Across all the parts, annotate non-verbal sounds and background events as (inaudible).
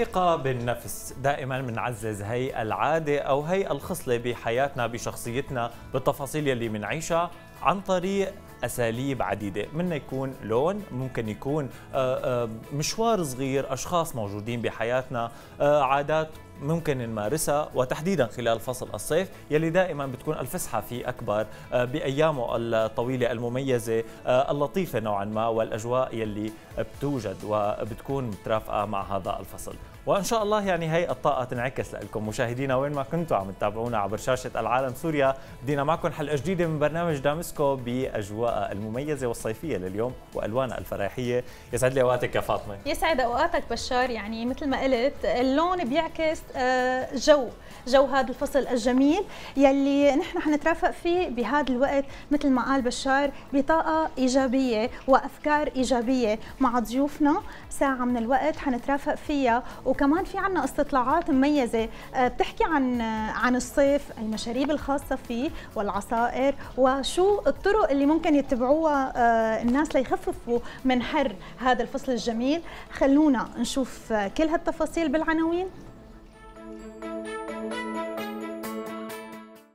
الثقة بالنفس دائما بنعزز هي العادة أو هي الخصلة بحياتنا بشخصيتنا بالتفاصيل يلي بنعيشها عن طريق اساليب عديده منه يكون لون ممكن يكون آه، آه، مشوار صغير اشخاص موجودين بحياتنا آه، عادات ممكن نمارسها وتحديدا خلال فصل الصيف يلي دائما بتكون الفسحة فيه أكبر آه، بأيامه الطويلة المميزة آه، اللطيفة نوعا ما والأجواء يلي بتوجد وبتكون مترافقة مع هذا الفصل وان شاء الله يعني هي الطاقه تنعكس لكم مشاهدينا وين ما كنتوا عم تتابعونا عبر شاشه العالم سوريا بدينا معكم حلقه جديده من برنامج دامسكو باجواء المميزه والصيفيه لليوم والوانها الفرحيه يسعد لي اوقاتك يا فاطمه يسعد اوقاتك بشار يعني مثل ما قلت اللون بيعكس آه، جو جو هذا الفصل الجميل يلي نحن حنترافق فيه بهذا الوقت مثل ما قال بشار بطاقه ايجابيه وافكار ايجابيه مع ضيوفنا ساعه من الوقت حنترافق فيها وكمان في عنا استطلاعات مميزه آه، بتحكي عن آه، عن الصيف المشاريب الخاصه فيه والعصائر وشو الطرق اللي ممكن يتبعوها آه، الناس ليخففوا من حر هذا الفصل الجميل خلونا نشوف كل هالتفاصيل بالعناوين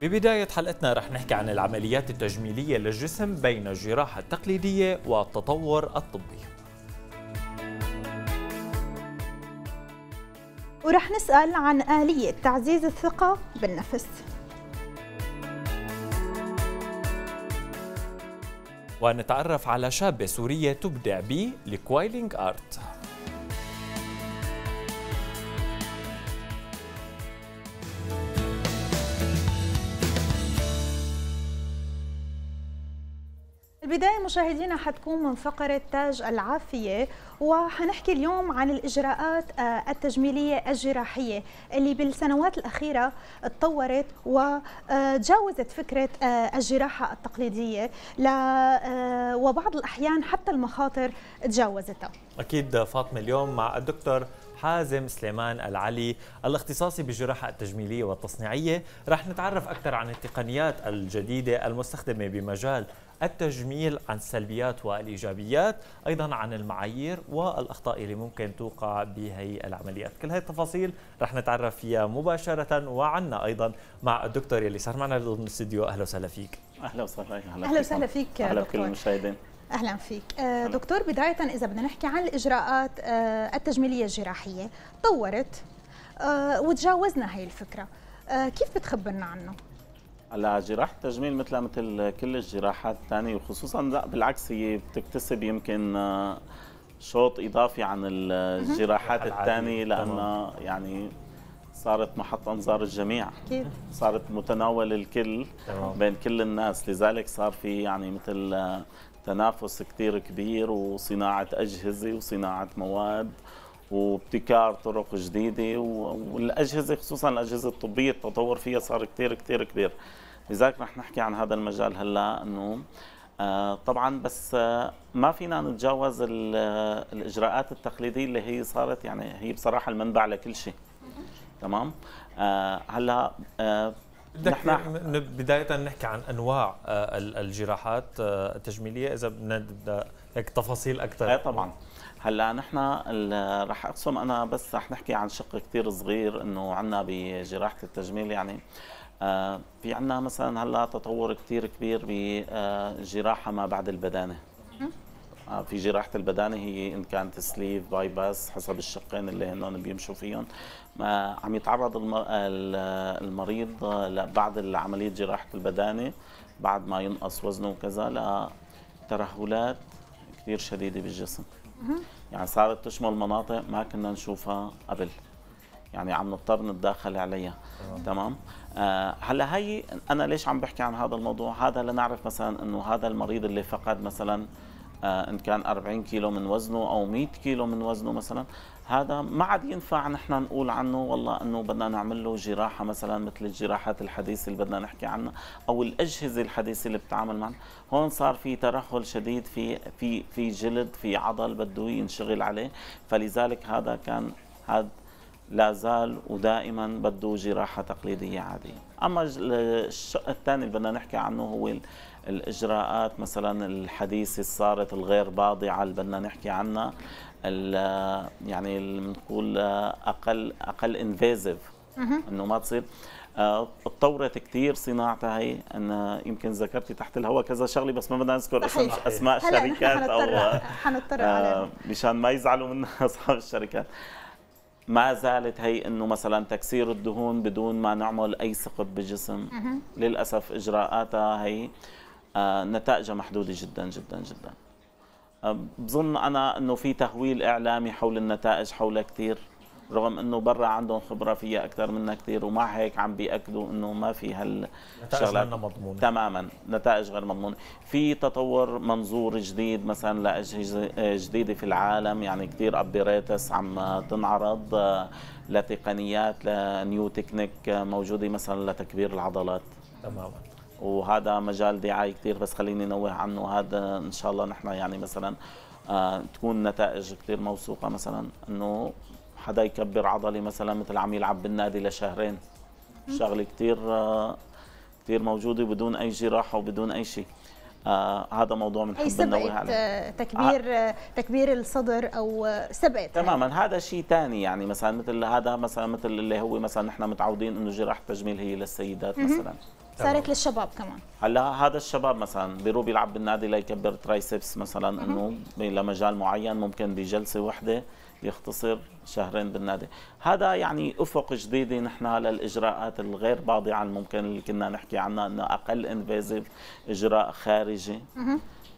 ببداية حلقتنا رح نحكي عن العمليات التجميلية للجسم بين الجراحة التقليدية والتطور الطبي ورح نسأل عن آلية تعزيز الثقة بالنفس ونتعرف على شابة سورية تبدع ب لكوايلينج آرت البداية مشاهدينا حتكون من فقرة تاج العافية وحنحكي اليوم عن الإجراءات آه، التجميلية الجراحية اللي بالسنوات الأخيرة تطورت وتجاوزت آه، فكرة آه، الجراحة التقليدية وبعض الأحيان حتى المخاطر تجاوزتها أكيد فاطمة اليوم مع الدكتور حازم سليمان العلي الاختصاصي بالجراحة التجميلية والتصنيعية رح نتعرف أكثر عن التقنيات الجديدة المستخدمة بمجال التجميل عن السلبيات والايجابيات ايضا عن المعايير والاخطاء اللي ممكن توقع بهي العمليات كل هاي التفاصيل رح نتعرف فيها مباشره وعنا ايضا مع الدكتور يلي صار معنا ضمن الاستديو اهلا وسهلا فيك اهلا وسهلا اهلا وسهلا فيك اهلا بكل المشاهدين اهلا فيك آه، دكتور بدايه اذا بدنا نحكي عن الاجراءات آه، التجميليه الجراحيه طورت آه، وتجاوزنا هي الفكره كيف بتخبرنا عنه هلا جراحة التجميل مثلها مثل كل الجراحات الثانية وخصوصا لا بالعكس هي بتكتسب يمكن آه، شوط إضافي عن الجراحات الثانية لأنها يعني صارت محط انظار الجميع اكيد صارت متناول الكل تمام. بين كل الناس لذلك صار في يعني مثل آه، تنافس كثير كبير وصناعه اجهزه وصناعه مواد وابتكار طرق جديده والاجهزه خصوصا الاجهزه الطبيه التطور فيها صار كثير كثير كبير لذلك رح نحكي عن هذا المجال هلا انه آه، طبعا بس آه، ما فينا نتجاوز الاجراءات التقليديه اللي هي صارت يعني هي بصراحه المنبع لكل شيء تمام آه، هلا نحن بدايه نحكي عن انواع الجراحات التجميليه اذا بدنا نبدا هيك تفاصيل اكثر اي طبعا هلا نحن رح اقسم انا بس رح نحكي عن شق كثير صغير انه عندنا بجراحه التجميل يعني آه آه، في عندنا مثلا هلا تطور كثير كبير بجراحه آه، ما بعد البدانه آه، في جراحة البدانة هي إن كانت سليف باي باس حسب الشقين اللي هنن بيمشوا فيهم عم يتعرض المريض بعد عملية جراحة البدانة بعد ما ينقص وزنه وكذا لترهلات كثير شديدة بالجسم يعني صارت تشمل مناطق ما كنا نشوفها قبل يعني عم نضطر نتداخل عليها تمام آه هلا هي انا ليش عم بحكي عن هذا الموضوع هذا لنعرف مثلا انه هذا المريض اللي فقد مثلا آه ان كان 40 كيلو من وزنه او 100 كيلو من وزنه مثلا هذا ما عاد ينفع نحن نقول عنه والله انه بدنا نعمل له جراحه مثلا مثل الجراحات الحديثه اللي بدنا نحكي عنها او الاجهزه الحديثه اللي بتتعامل معها هون صار في ترهل شديد في في في جلد في عضل بده ينشغل عليه فلذلك هذا كان هذا لا زال ودائما بده جراحة تقليدية عادية أما الشق الثاني اللي بدنا نحكي عنه هو الإجراءات مثلا الحديثة صارت الغير باضعة اللي بدنا نحكي عنها يعني بنقول أقل أقل انفيزيف إنه ما تصير آه، تطورت كثير صناعتها هي انا يمكن ذكرتي تحت الهواء كذا شغله بس ما بدنا نذكر اسم اسماء شركات او حنضطر آه، عليها مشان ما يزعلوا منا (laughs) اصحاب الشركات ما زالت هي انه مثلا تكسير الدهون بدون ما نعمل اي ثقب بجسم للاسف اجراءاتها هي آه، نتائجها محدوده جدا جدا جدا آه، بظن انا انه في تهويل اعلامي حول النتائج حولها كثير رغم انه برا عندهم خبره فيها اكثر منا كثير ومع هيك عم بياكدوا انه ما في هالشغلات مضمونة تماما نتائج غير مضمونه في تطور منظور جديد مثلا لاجهزه جديده في العالم يعني كثير ابديريتس عم تنعرض آه، لتقنيات لنيو تكنيك آه، موجوده مثلا لتكبير العضلات تماما وهذا مجال دعايه كثير بس خليني نوه عنه هذا ان شاء الله نحن يعني مثلا آه، تكون نتائج كثير موثوقه مثلا انه حدا يكبر عضلي مثلا مثل عم يلعب بالنادي لشهرين شغله كثير كثير موجوده بدون اي جراحه وبدون اي شيء آه هذا موضوع بنحب ننوه عليه تكبير آه تكبير الصدر او سبقت تماما يعني. هذا شيء ثاني يعني مثلا مثل هذا مثلا مثل اللي هو مثلا نحن متعودين انه جراحه التجميل هي للسيدات مثلا صارت للشباب كمان هلا هذا الشباب مثلا بيروح بيلعب بالنادي ليكبر ترايسبس مثلا انه لمجال معين ممكن بجلسه واحده يختصر شهرين بالنادي هذا يعني افق جديده نحن للاجراءات الغير باضعه الممكن اللي كنا نحكي عنها انه اقل انفيزيف اجراء خارجي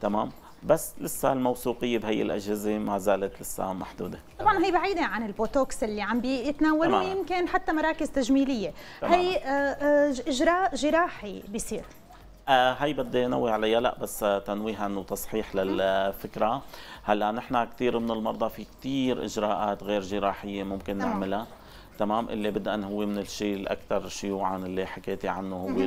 تمام بس لسه الموثوقيه بهي الاجهزه ما زالت لسه محدوده طبعا هي بعيده عن البوتوكس اللي عم بيتناولوه يمكن حتى مراكز تجميليه تمام. هي آه، آه، اجراء جراحي بيصير آه هاي بدي نوه عليها لا بس تنويها وتصحيح للفكره هلا نحن كثير من المرضى في كثير اجراءات غير جراحيه ممكن نعم. نعملها تمام اللي ان هو من الشيء الاكثر شيوعا اللي حكيتي عنه هو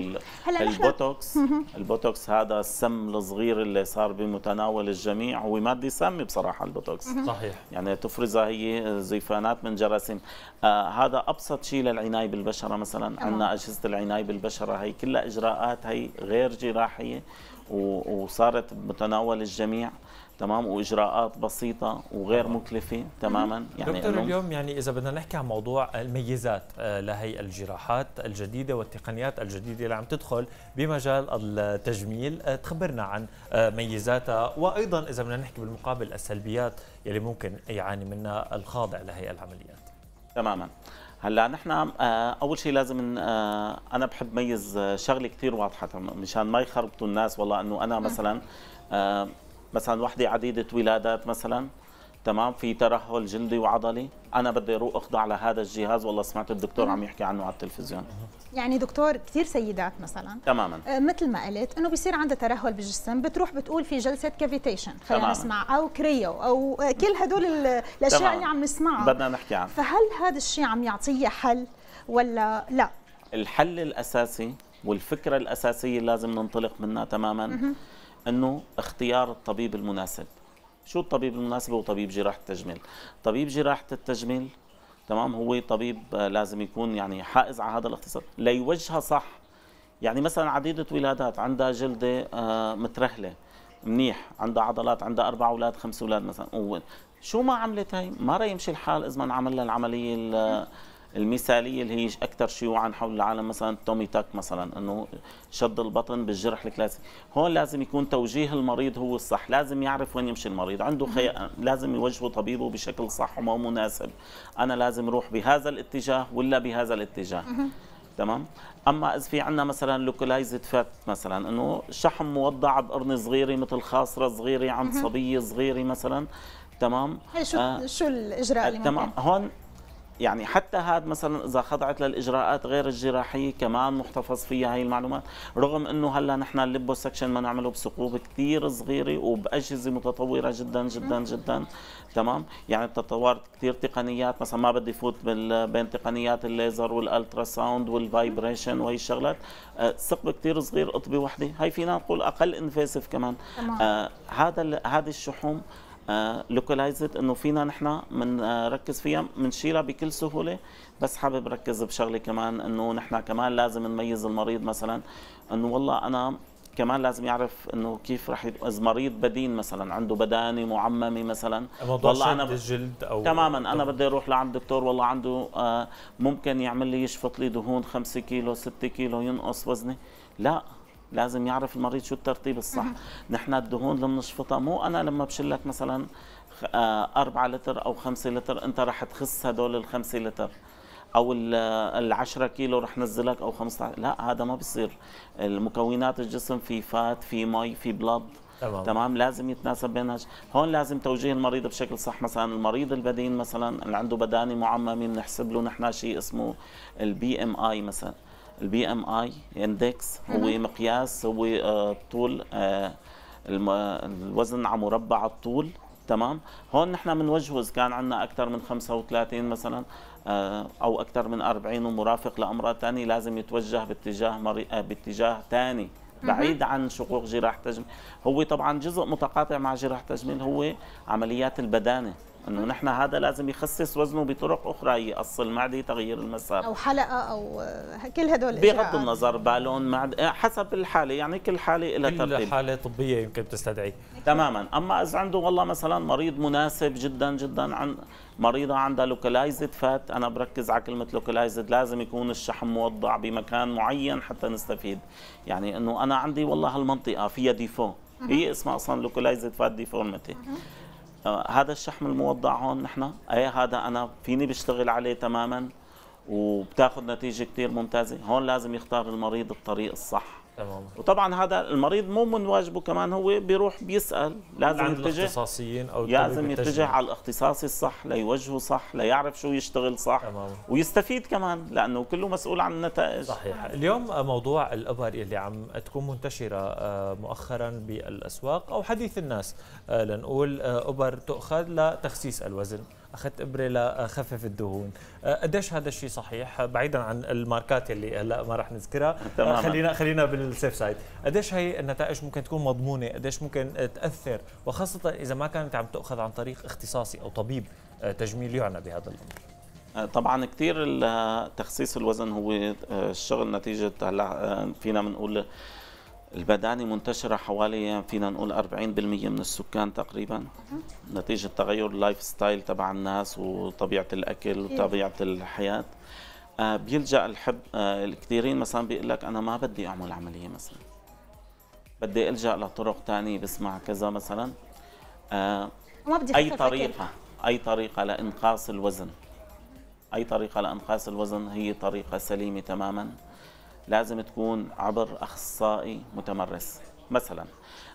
البوتوكس البوتوكس هذا السم الصغير اللي صار بمتناول الجميع هو ماده سامه بصراحه البوتوكس صحيح يعني تفرزها هي زيفانات من جراثيم آه هذا ابسط شيء للعنايه بالبشره مثلا عندنا اجهزه العنايه بالبشره هي كلها اجراءات هي غير جراحيه وصارت متناول الجميع تمام واجراءات بسيطه وغير مكلفه تماما يعني دكتور اليوم يعني اذا بدنا نحكي عن موضوع الميزات آه، لهي الجراحات الجديده والتقنيات الجديده اللي عم تدخل بمجال التجميل آه، تخبرنا عن آه، ميزاتها وايضا اذا بدنا نحكي بالمقابل السلبيات يلي ممكن يعاني منها الخاضع لهي العمليات تماما هلا نحن آه، اول شيء لازم آه، انا بحب ميز آه، شغله كثير واضحه مشان ما يخربطوا الناس والله انه انا مثلا مثلا وحده عديده ولادات مثلا تمام في ترهل جلدي وعضلي انا بدي اروح اخضع لهذا الجهاز والله سمعت الدكتور عم يحكي عنه على التلفزيون يعني دكتور كثير سيدات مثلا تماما أه، مثل ما قلت انه بصير عندها ترهل بالجسم بتروح بتقول في جلسه كافيتيشن خلينا نسمع او كريو او كل هدول الاشياء تماماً. اللي عم نسمعها بدنا نحكي عنها فهل هذا الشيء عم يعطيه حل ولا لا الحل الاساسي والفكره الاساسيه اللي لازم ننطلق منها تماما انه اختيار الطبيب المناسب شو الطبيب المناسب هو طبيب جراحة التجميل طبيب جراحة التجميل تمام هو طبيب آه، لازم يكون يعني حائز على هذا الاختصاص ليوجهها صح يعني مثلا عديدة ولادات عندها جلدة آه، مترهلة منيح عندها عضلات عندها أربع أولاد خمس أولاد مثلا شو ما عملت هي ما راح يمشي الحال إذا ما عمل لها العملية المثاليه اللي هي اكثر شيوعا حول العالم مثلا تومي تاك مثلا انه شد البطن بالجرح الكلاسيكي هون لازم يكون توجيه المريض هو الصح لازم يعرف وين يمشي المريض عنده خي... لازم يوجهه طبيبه بشكل صح وما مناسب انا لازم اروح بهذا الاتجاه ولا بهذا الاتجاه تمام اما اذا في عندنا مثلا لوكلايزد فات مثلا انه شحم موضع بقرن صغيره مثل خاصره صغيره عند صبيه صغيره مثلا تمام شو آه شو الاجراء اللي تمام هون يعني حتى هذا مثلا اذا خضعت للاجراءات غير الجراحيه كمان محتفظ فيها هي المعلومات رغم انه هلا نحن الليبو سكشن ما نعمله بثقوب كثير صغيره وباجهزه متطوره جدا جدا جدا تمام يعني تطورت كثير تقنيات مثلا ما بدي فوت (hesitation) بين تقنيات الليزر والالترا ساوند والفايبريشن وهي الشغلات آه، ثقب كثير صغير قطبه وحده هي فينا نقول اقل انفيسيف كمان آه، هذا هذه الشحوم لوكلايزد آه، انه فينا نحن بنركز فيها بنشيلها بكل سهوله بس حابب ركز بشغله كمان انه نحن كمان لازم نميز المريض مثلا انه والله انا كمان لازم يعرف انه كيف رح اذا مريض بدين مثلا عنده بداني معممه مثلا موضوع والله انا الجلد او تماما انا بدي اروح لعند دكتور والله عنده آه، ممكن يعمل لي يشفط لي دهون 5 كيلو 6 كيلو ينقص وزني لا لازم يعرف المريض شو الترطيب الصح نحن الدهون اللي بنشفطها مو انا لما بشلك مثلا 4 آه، لتر او 5 لتر انت رح تخس هدول ال 5 لتر او ال 10 كيلو رح نزلك او 15 لا هذا ما بصير المكونات الجسم في فات في مي في بلد تمام. تمام لازم يتناسب بينها هون لازم توجيه المريض بشكل صح مثلا المريض البدين مثلا اللي عنده بداني معممه بنحسب له نحن شيء اسمه البي ام اي مثلا البي ام اي اندكس هو مقياس هو آه، طول آه، الوزن على مربع الطول تمام هون نحن بنوجهه اذا كان عندنا اكثر من 35 مثلا آه، او اكثر من 40 ومرافق لامراض ثانيه لازم يتوجه باتجاه مري... باتجاه ثاني بعيد عن شقوق جراح تجميل هو طبعا جزء متقاطع مع جراح تجميل هو عمليات البدانه انه نحن هذا لازم يخصص وزنه بطرق اخرى يقص المعده تغيير المسار او حلقه او كل هدول بغض النظر بالون معد حسب الحاله يعني كل حاله لها ترتيب كل حاله طبيه يمكن بتستدعي تماما اما اذا عنده والله مثلا مريض مناسب جدا جدا عن مريضه عندها لوكلايزد فات انا بركز على كلمه لوكلايزد لازم يكون الشحم موضع بمكان معين حتى نستفيد يعني انه انا عندي والله هالمنطقه فيها ديفو هي اسمها اصلا لوكلايزد فات ديفورميتي آه، هذا الشحم الموضع هون نحن اي هذا انا فيني بشتغل عليه تماما وبتاخذ نتيجه كثير ممتازه هون لازم يختار المريض الطريق الصح تمام وطبعا هذا المريض مو من واجبه كمان هو بيروح بيسال لازم يتجه الاختصاصيين او لازم يتجه على الاختصاصي الصح ليوجهه صح ليعرف شو يشتغل صح تمام. ويستفيد كمان لانه كله مسؤول عن النتائج صحيح اليوم موضوع الابر اللي عم تكون منتشره آه، مؤخرا بالاسواق او حديث الناس آه، لنقول آه، ابر تؤخذ لتخسيس الوزن اخذت ابره لاخفف الدهون أه، قديش هذا الشيء صحيح بعيدا عن الماركات اللي هلا ما رح نذكرها أه، تماما. خلينا خلينا بالسيف سايد قديش هي النتائج ممكن تكون مضمونه قديش ممكن تاثر وخاصه اذا ما كانت عم تاخذ عن طريق اختصاصي او طبيب أه، تجميل يعنى بهذا الامر طبعا كثير تخصيص الوزن هو الشغل نتيجه هلا فينا بنقول البداني منتشرة حوالي فينا نقول 40% من السكان تقريبا نتيجة تغير اللايف ستايل تبع الناس وطبيعة الأكل وطبيعة الحياة آه، بيلجأ الحب آه، الكثيرين مثلا بيقول لك أنا ما بدي أعمل عملية مثلا بدي ألجأ لطرق ثانية بسمع كذا مثلا آه، ما بدي أي طريقة أي طريقة لإنقاص الوزن أي طريقة لإنقاص الوزن هي طريقة سليمة تماماً لازم تكون عبر اخصائي متمرس مثلا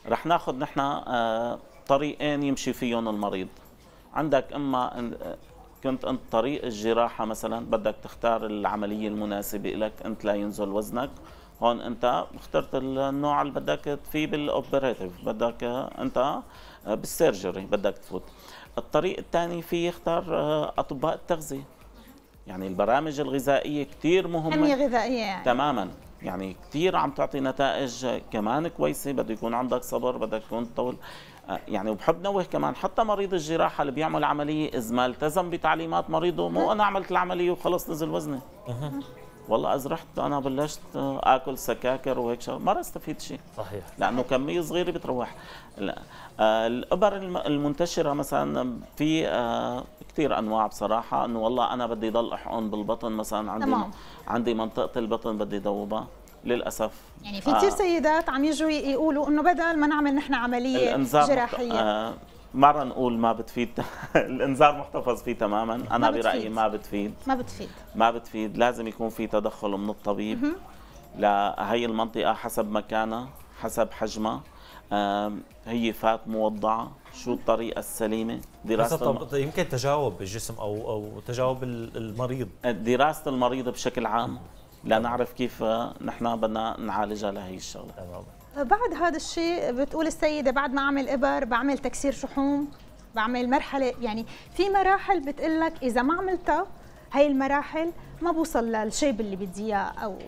رح ناخذ نحن آه، طريقين يمشي فيهم المريض عندك اما كنت انت طريق الجراحه مثلا بدك تختار العمليه المناسبه لك انت لا ينزل وزنك هون انت اخترت النوع اللي بدك فيه بالاوبريتيف بدك انت آه، بالسيرجري بدك تفوت الطريق الثاني فيه يختار آه، اطباء التغذيه يعني البرامج الغذائية كثير مهمة حمية غذائية يعني. تماما يعني كثير عم تعطي نتائج كمان كويسة بده يكون عندك صبر بدك تكون طول آه، يعني وبحب نوه كمان حتى مريض الجراحة اللي بيعمل عملية إذا ما التزم بتعليمات مريضه مو أنا عملت العملية وخلص نزل وزني والله رحت انا بلشت آه، اكل سكاكر وهيك شغل ما استفيد شيء صحيح لانه كميه صغيره بتروح لا. آه الابر المنتشره مثلا في آه كثير انواع بصراحه انه والله انا بدي ضل احقن بالبطن مثلا عندي تمام. عندي منطقه البطن بدي ذوبها للاسف يعني في كثير آه سيدات عم يجوا يقولوا انه بدل ما نعمل نحن عمليه جراحيه آه مرة نقول ما بتفيد (laughs) الانذار محتفظ فيه تماما انا ما برايي ما بتفيد ما بتفيد ما بتفيد لازم يكون في تدخل من الطبيب لهي المنطقه حسب مكانها حسب حجمها هي فات موضعه شو الطريقه السليمه دراسه الم... طيب، يمكن تجاوب الجسم او او تجاوب المريض دراسه المريض بشكل عام لنعرف كيف نحن بدنا نعالجها لهي الشغله تمام بعد هذا الشيء بتقول السيدة بعد ما أعمل إبر بعمل تكسير شحوم بعمل مرحلة يعني في مراحل بتقول لك إذا ما عملتها هاي المراحل ما بوصل للشيب اللي بدي إياه أو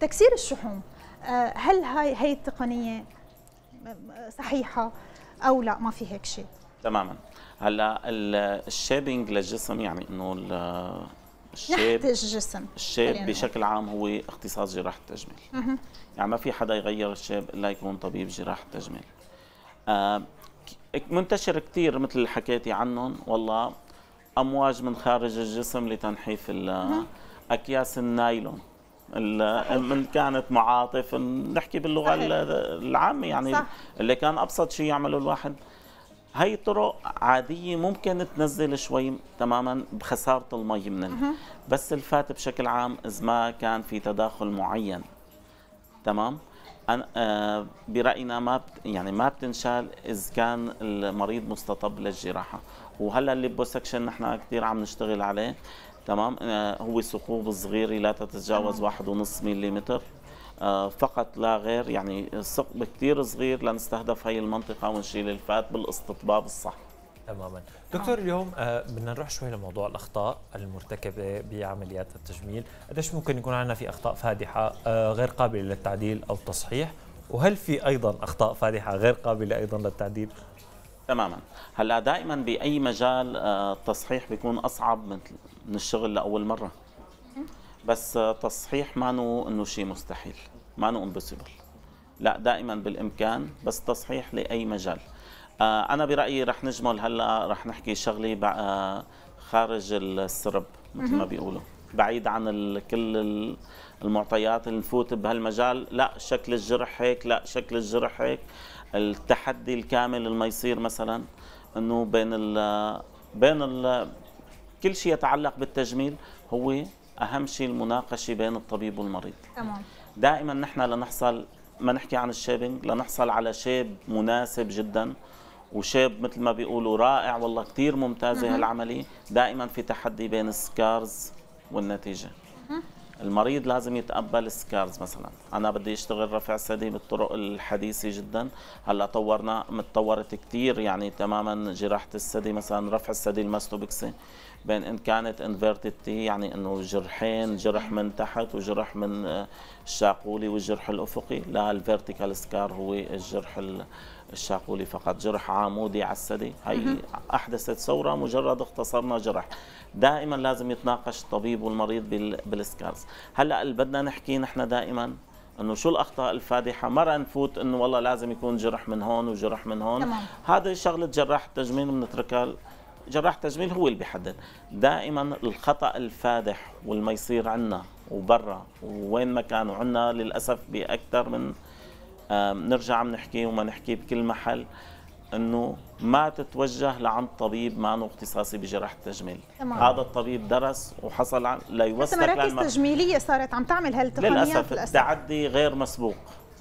تكسير الشحوم آه، هل هاي هي التقنية صحيحة أو لا ما في هيك شيء تماما هلا الشيبنج للجسم يعني انه الشاب الجسم الشاب بشكل عام هو اختصاص جراحه التجميل يعني ما في حدا يغير الشاب الا يكون طبيب جراحه التجميل آه، منتشر كثير مثل اللي حكيتي عنهم والله امواج من خارج الجسم لتنحيف اكياس النايلون من كانت معاطف نحكي باللغه العامه يعني صح. اللي كان ابسط شيء يعمله الواحد هاي طرق عادية ممكن تنزل شوي تماما بخسارة المي من بس الفات بشكل عام إذا ما كان في تداخل معين تمام أنا آه برأينا ما بت يعني ما بتنشال إذا كان المريض مستطب للجراحة وهلا الليبو سكشن نحن كثير عم نشتغل عليه تمام آه هو ثقوب صغيرة لا تتجاوز واحد ونص مليمتر آه، فقط لا غير يعني ثقب كثير صغير لنستهدف هي المنطقه ونشيل الفات بالاستطباب الصح تماما دكتور اليوم آه، بدنا نروح شوي لموضوع الاخطاء المرتكبه بعمليات التجميل قديش ممكن يكون عندنا في اخطاء فادحه آه، غير قابله للتعديل او التصحيح وهل في ايضا اخطاء فادحه غير قابله ايضا للتعديل تماما هلا دائما باي مجال التصحيح بيكون اصعب من الشغل لاول مره بس تصحيح معنو انه شيء مستحيل معنو امبوسيبل لا دائما بالامكان بس تصحيح لاي مجال آه، انا برايي رح نجمل هلا رح نحكي شغله آه، خارج السرب مثل ما بيقولوا بعيد عن كل المعطيات اللي نفوت بهالمجال لا شكل الجرح هيك لا شكل الجرح هيك التحدي الكامل اللي ما يصير مثلا انه بين ال بين ال كل شيء يتعلق بالتجميل هو اهم شيء المناقشه بين الطبيب والمريض تمام دائما نحن لنحصل ما نحكي عن الشيبنج لنحصل على شيب مناسب جدا وشاب مثل ما بيقولوا رائع والله كثير ممتازه هالعمليه دائما في تحدي بين السكارز والنتيجه المريض لازم يتقبل سكارز مثلا انا بدي اشتغل رفع ثدي بالطرق الحديثه جدا هلا طورنا متطورت كثير يعني تماما جراحه الثدي مثلا رفع الثدي الماستوبكسي بين ان كانت انفيرتد تي يعني انه جرحين جرح من تحت وجرح من الشاقولي والجرح الافقي لا الفيرتيكال سكار هو الجرح الشاقولي فقط جرح عمودي على الثدي هي أحدثت ثورة مجرد اختصرنا جرح دائما لازم يتناقش الطبيب والمريض بالسكارز هلا اللي بدنا نحكي نحن دائما انه شو الاخطاء الفادحه ما نفوت انه والله لازم يكون جرح من هون وجرح من هون تمام. هذا شغله جراح التجميل بنتركها جراح التجميل هو اللي بيحدد دائما الخطا الفادح والما يصير عنا وبرا وين ما كان وعنا للاسف باكثر من بنرجع بنحكي وما نحكي بكل محل انه ما تتوجه لعند طبيب ما انه اختصاصي بجراحه التجميل تمام. هذا الطبيب درس وحصل ليوصلك مراكز تجميليه صارت عم تعمل هالتقنيات للاسف التعدي غير مسبوق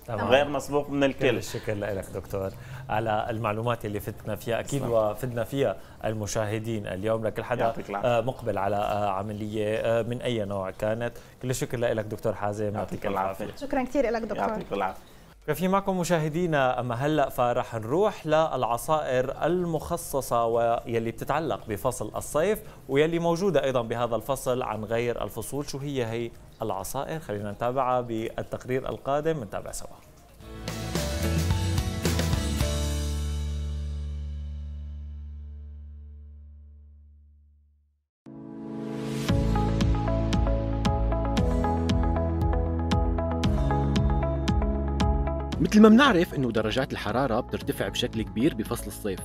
تمام. غير مسبوق من الكل كل الشكر لك دكتور على المعلومات اللي فتنا فيها اكيد صح. وفدنا فيها المشاهدين اليوم لكل حدا آه، مقبل على آه، عمليه آه، من اي نوع كانت كل الشكر لك دكتور حازم يعطيك العافيه شكرا كثير لك دكتور يعطيك العافيه في معكم مشاهدينا اما هلا فرح نروح للعصائر المخصصه ويلي بتتعلق بفصل الصيف ويلي موجوده ايضا بهذا الفصل عن غير الفصول شو هي هي العصائر خلينا نتابعها بالتقرير القادم نتابع سوا مثل ما بنعرف انه درجات الحراره بترتفع بشكل كبير بفصل الصيف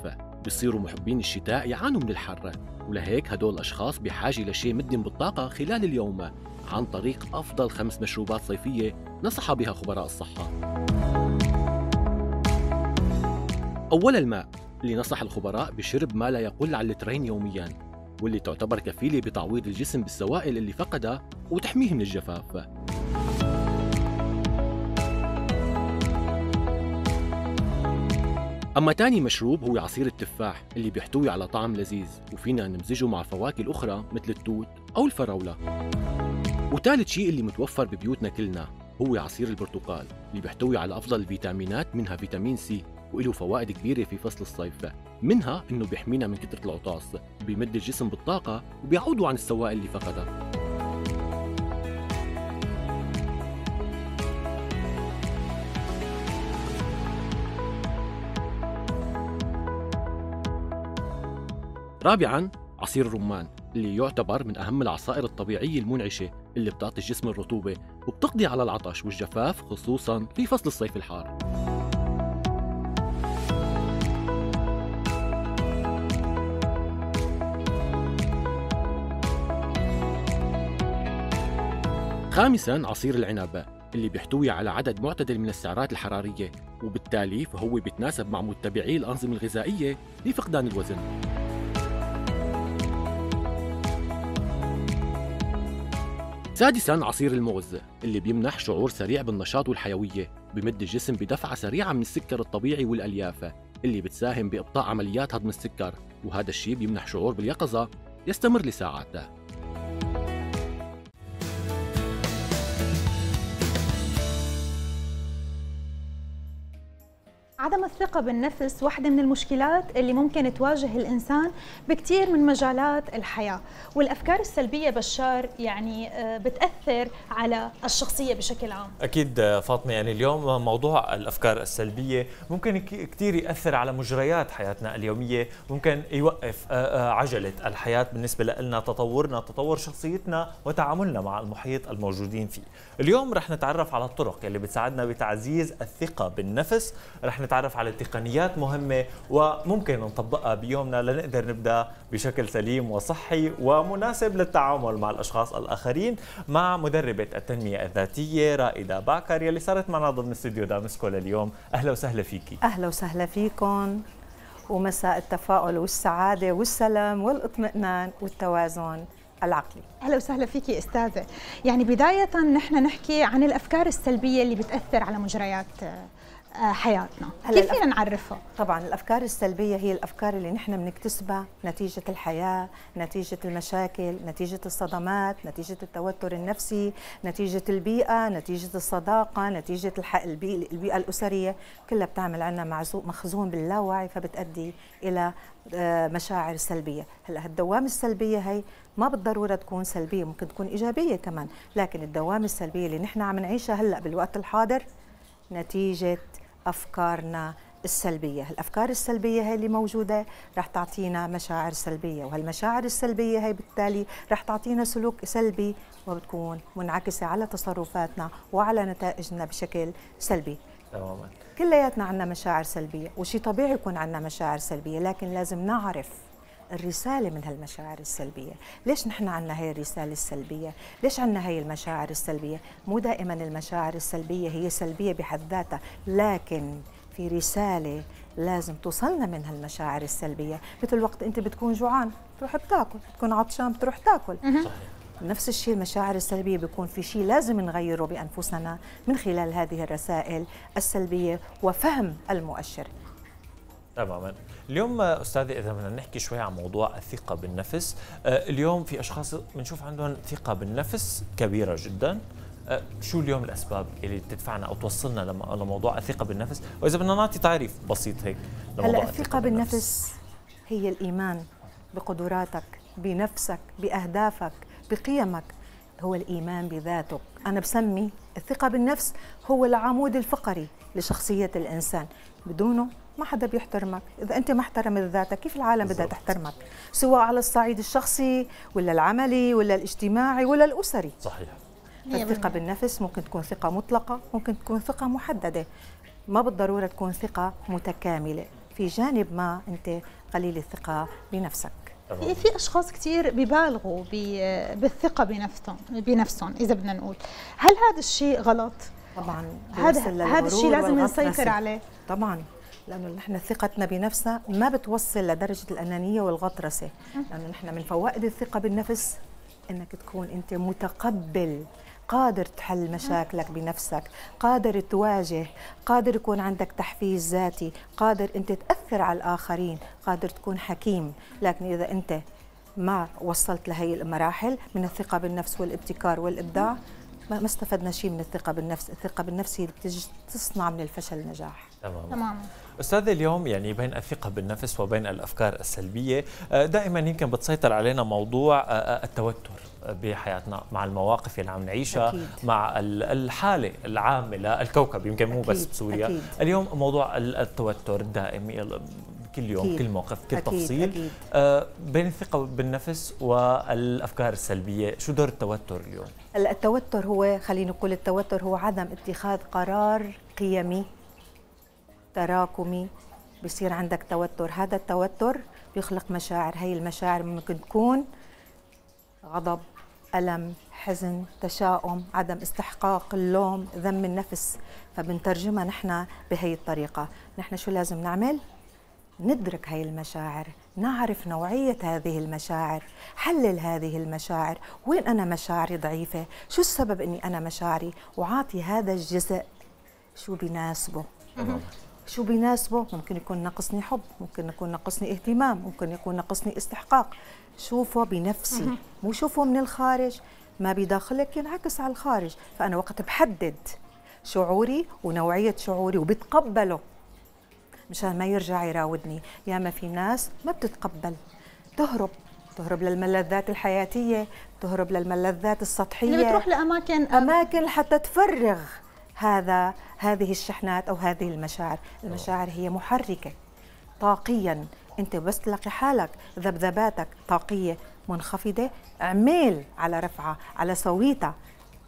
بصيروا محبين الشتاء يعانوا من الحر ولهيك هدول الاشخاص بحاجه لشيء مدن بالطاقه خلال اليوم عن طريق افضل خمس مشروبات صيفيه نصح بها خبراء الصحه اولا الماء اللي نصح الخبراء بشرب ما لا يقل عن لترين يوميا واللي تعتبر كفيله بتعويض الجسم بالسوائل اللي فقدها وتحميه من الجفاف أما تاني مشروب هو عصير التفاح اللي بيحتوي على طعم لذيذ وفينا نمزجه مع فواكه الأخرى مثل التوت أو الفراولة وثالث شيء اللي متوفر ببيوتنا كلنا هو عصير البرتقال اللي بيحتوي على أفضل الفيتامينات منها فيتامين سي وله فوائد كبيرة في فصل الصيف منها إنه بيحمينا من كثرة العطاس بيمد الجسم بالطاقة وبيعوضه عن السوائل اللي فقدها رابعا عصير الرمان اللي يعتبر من أهم العصائر الطبيعية المنعشة اللي بتعطي الجسم الرطوبة وبتقضي على العطش والجفاف خصوصا في فصل الصيف الحار خامسا عصير العنب اللي بيحتوي على عدد معتدل من السعرات الحرارية وبالتالي فهو بيتناسب مع متبعي الأنظمة الغذائية لفقدان الوزن سادسا عصير الموز اللي بيمنح شعور سريع بالنشاط والحيوية بمد الجسم بدفعة سريعة من السكر الطبيعي والألياف اللي بتساهم بإبطاء عمليات هضم السكر وهذا الشيء بيمنح شعور باليقظة يستمر لساعات عدم الثقة بالنفس واحدة من المشكلات اللي ممكن تواجه الإنسان بكثير من مجالات الحياة والأفكار السلبية بشار يعني آه، بتأثر على الشخصية بشكل عام أكيد آه، فاطمة يعني اليوم موضوع الأفكار السلبية ممكن كثير يأثر على مجريات حياتنا اليومية ممكن يوقف آه، عجلة الحياة بالنسبة لنا تطورنا تطور شخصيتنا وتعاملنا مع المحيط الموجودين فيه اليوم رح نتعرف على الطرق اللي بتساعدنا بتعزيز الثقة بالنفس رح نتعرف على تقنيات مهمة وممكن نطبقها بيومنا لنقدر نبدأ بشكل سليم وصحي ومناسب للتعامل مع الأشخاص الآخرين مع مدربة التنمية الذاتية رائدة باكر يلي صارت معنا ضمن استديو دامسكو لليوم أهلا وسهلا فيكي أهلا وسهلا فيكم ومساء التفاؤل والسعادة والسلام والإطمئنان والتوازن العقلي اهلا وسهلا فيكي استاذه يعني بدايه نحن نحكي عن الافكار السلبيه اللي بتاثر على مجريات حياتنا كيف فينا نعرفها طبعا الافكار السلبيه هي الافكار اللي نحن بنكتسبها نتيجه الحياه نتيجه المشاكل نتيجه الصدمات نتيجه التوتر النفسي نتيجه البيئه نتيجه الصداقه نتيجه البيئه الاسريه كلها بتعمل عنا مخزون باللاوعي فبتؤدي الى آه، مشاعر سلبيه هلا هالدوام السلبيه هي ما بالضروره تكون سلبيه ممكن تكون ايجابيه كمان لكن الدوام السلبيه اللي نحن عم نعيشها هلا بالوقت الحاضر نتيجه افكارنا السلبية الأفكار السلبية هي اللي موجودة رح تعطينا مشاعر سلبية وهالمشاعر السلبية هي بالتالي رح تعطينا سلوك سلبي وبتكون منعكسة على تصرفاتنا وعلى نتائجنا بشكل سلبي تماما كلياتنا عندنا مشاعر سلبية وشي طبيعي يكون عندنا مشاعر سلبية لكن لازم نعرف الرسالة من هالمشاعر السلبية ليش نحن عنا هاي الرسالة السلبية ليش عنا هاي المشاعر السلبية مو دائما المشاعر السلبية هي سلبية بحد ذاتها لكن في رسالة لازم توصلنا من هالمشاعر السلبية مثل وقت أنت بتكون جوعان بتروح بتاكل بتكون عطشان بتروح تاكل صحيح. نفس الشيء المشاعر السلبية بيكون في شيء لازم نغيره بأنفسنا من خلال هذه الرسائل السلبية وفهم المؤشر تماما اليوم استاذي اذا بدنا نحكي شوي عن موضوع الثقه بالنفس آه، اليوم في اشخاص بنشوف عندهم ثقه بالنفس كبيره جدا آه، شو اليوم الاسباب اللي تدفعنا او توصلنا لموضوع الثقه بالنفس واذا بدنا نعطي تعريف بسيط هيك لموضوع هلا الثقه بالنفس, بالنفس هي الايمان بقدراتك بنفسك باهدافك بقيمك هو الايمان بذاتك انا بسمي الثقه بالنفس هو العمود الفقري لشخصيه الانسان بدونه ما حدا بيحترمك اذا انت ما احترمت ذاتك كيف العالم بدها تحترمك سواء على الصعيد الشخصي ولا العملي ولا الاجتماعي ولا الاسري صحيح الثقه بالنفس ممكن تكون ثقه مطلقه ممكن تكون ثقه محدده ما بالضروره تكون ثقه متكامله في جانب ما انت قليل الثقه بنفسك في اشخاص كثير ببالغوا بالثقه بنفسهم بنفسهم اذا بدنا نقول هل هذا الشيء غلط طبعا هذا الشيء لازم نسيطر عليه طبعا لانه نحن ثقتنا بنفسنا ما بتوصل لدرجه الانانيه والغطرسه لانه نحن من فوائد الثقه بالنفس انك تكون انت متقبل قادر تحل مشاكلك بنفسك قادر تواجه قادر يكون عندك تحفيز ذاتي قادر انت تاثر على الاخرين قادر تكون حكيم لكن اذا انت ما وصلت لهي المراحل من الثقه بالنفس والابتكار والابداع ما استفدنا شيء من الثقه بالنفس الثقه بالنفس هي اللي بتصنع من الفشل نجاح تمام, تمام. استاذ اليوم يعني بين الثقه بالنفس وبين الافكار السلبيه آه، دائما يمكن بتسيطر علينا موضوع آه، آه، التوتر بحياتنا مع المواقف اللي عم نعيشها أكيد. مع الحاله العامه للكوكب يمكن مو بس بسوريا أكيد. اليوم موضوع التوتر الدائم كل يوم أكيد. كل موقف كل أكيد. تفصيل أكيد. بين الثقه بالنفس والافكار السلبيه شو دور التوتر اليوم التوتر هو خلينا نقول التوتر هو عدم اتخاذ قرار قيمي تراكمي بصير عندك توتر هذا التوتر بيخلق مشاعر هي المشاعر ممكن تكون غضب ألم حزن تشاؤم عدم استحقاق اللوم ذم النفس فبنترجمها نحن بهي الطريقة نحن شو لازم نعمل؟ ندرك هاي المشاعر نعرف نوعية هذه المشاعر حلل هذه المشاعر وين أنا مشاعري ضعيفة شو السبب أني أنا مشاعري وعاطي هذا الجزء شو بناسبه شو بيناسبه ممكن يكون ناقصني حب ممكن يكون ناقصني اهتمام ممكن يكون ناقصني استحقاق شوفه بنفسي مو شوفه من الخارج ما بداخلك ينعكس على الخارج فأنا وقت بحدد شعوري ونوعية شعوري وبتقبله مشان ما يرجع يراودني يا ما في ناس ما بتتقبل تهرب تهرب للملذات الحياتية تهرب للملذات السطحية اللي بتروح لأماكن أماكن حتى تفرغ هذا هذه الشحنات او هذه المشاعر، المشاعر هي محركه طاقيا انت بس تلاقي حالك ذبذباتك طاقيه منخفضه اعمل على رفعها على سويتها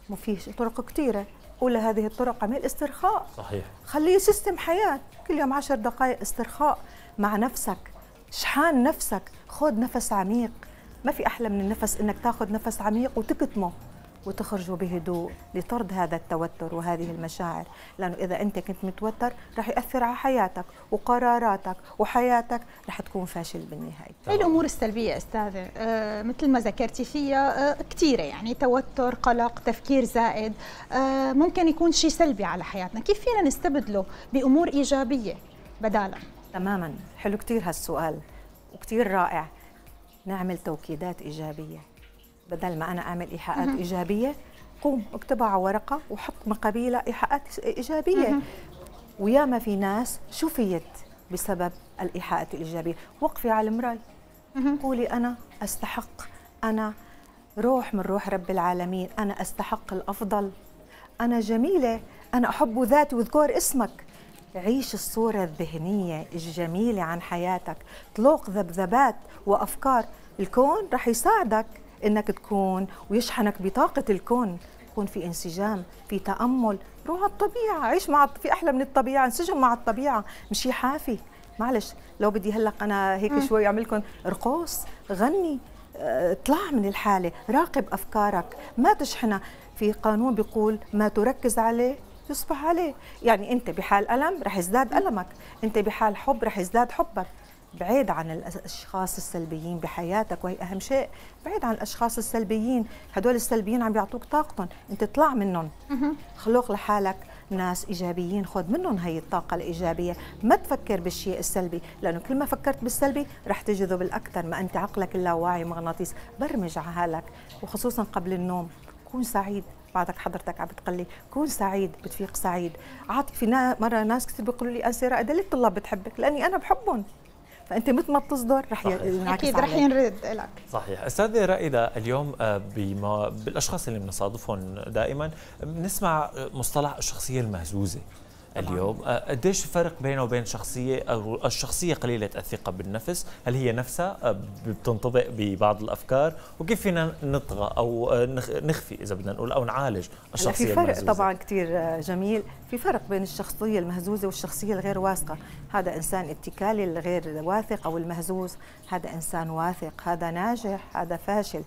ما في طرق كثيره اولى هذه الطرق عمل استرخاء صحيح خليه سيستم حياه كل يوم عشر دقائق استرخاء مع نفسك شحان نفسك خذ نفس عميق ما في احلى من النفس انك تاخذ نفس عميق وتكتمه وتخرجوا بهدوء لطرد هذا التوتر وهذه المشاعر لأنه إذا أنت كنت متوتر رح يأثر على حياتك وقراراتك وحياتك رح تكون فاشل بالنهاية إيه الأمور السلبية أستاذة أه مثل ما ذكرتي فيها أه كثيرة يعني توتر قلق تفكير زائد أه ممكن يكون شيء سلبي على حياتنا كيف فينا نستبدله بأمور إيجابية بدالا تماما حلو كثير هالسؤال وكثير رائع نعمل توكيدات إيجابية بدل ما انا اعمل ايحاءات ايجابيه قوم اكتبها على ورقه وحط مقابلها ايحاءات ايجابيه وياما في ناس شفيت بسبب الايحاءات الايجابيه وقفي على المراي قولي انا استحق انا روح من روح رب العالمين انا استحق الافضل انا جميله انا احب ذاتي واذكر اسمك عيش الصورة الذهنية الجميلة عن حياتك طلوق ذبذبات وأفكار الكون رح يساعدك انك تكون ويشحنك بطاقه الكون يكون في انسجام في تامل روح على الطبيعه عيش مع في احلى من الطبيعه انسجم مع الطبيعه مش حافي معلش لو بدي هلا انا هيك شوي اعمل لكم رقص غني آه، اطلع من الحاله راقب افكارك ما تشحنها في قانون بيقول ما تركز عليه يصبح عليه يعني انت بحال الم رح يزداد المك انت بحال حب رح يزداد حبك بعيد عن الاشخاص السلبيين بحياتك وهي اهم شيء بعيد عن الاشخاص السلبيين هدول السلبيين عم بيعطوك طاقتهم انت اطلع منهم خلق لحالك ناس ايجابيين خذ منهم هي الطاقه الايجابيه ما تفكر بالشيء السلبي لانه كل ما فكرت بالسلبي رح تجذب الاكثر ما انت عقلك اللاواعي مغناطيس برمج حالك وخصوصا قبل النوم كون سعيد بعدك حضرتك عم بتقلي كون سعيد بتفيق سعيد عاطفي في مره ناس كثير بيقولوا لي انسيره قد إيه الطلاب بتحبك لاني انا بحبهم فانت مثل ما بتصدر رح ينعكس اكيد رح ينرد لك صحيح استاذه رائده اليوم آه، بما بالاشخاص اللي بنصادفهم دائما بنسمع مصطلح الشخصيه المهزوزه اليوم أه، قديش الفرق بينه وبين شخصية أو الشخصية قليلة الثقة بالنفس هل هي نفسها أه، بتنطبق ببعض الأفكار وكيف فينا نطغى أو أه، نخفي إذا بدنا نقول أو نعالج الشخصية في فرق المهزوزة. طبعا كثير جميل في فرق بين الشخصية المهزوزة والشخصية الغير واثقة هذا إنسان اتكالي الغير واثق أو المهزوز هذا إنسان واثق هذا ناجح هذا فاشل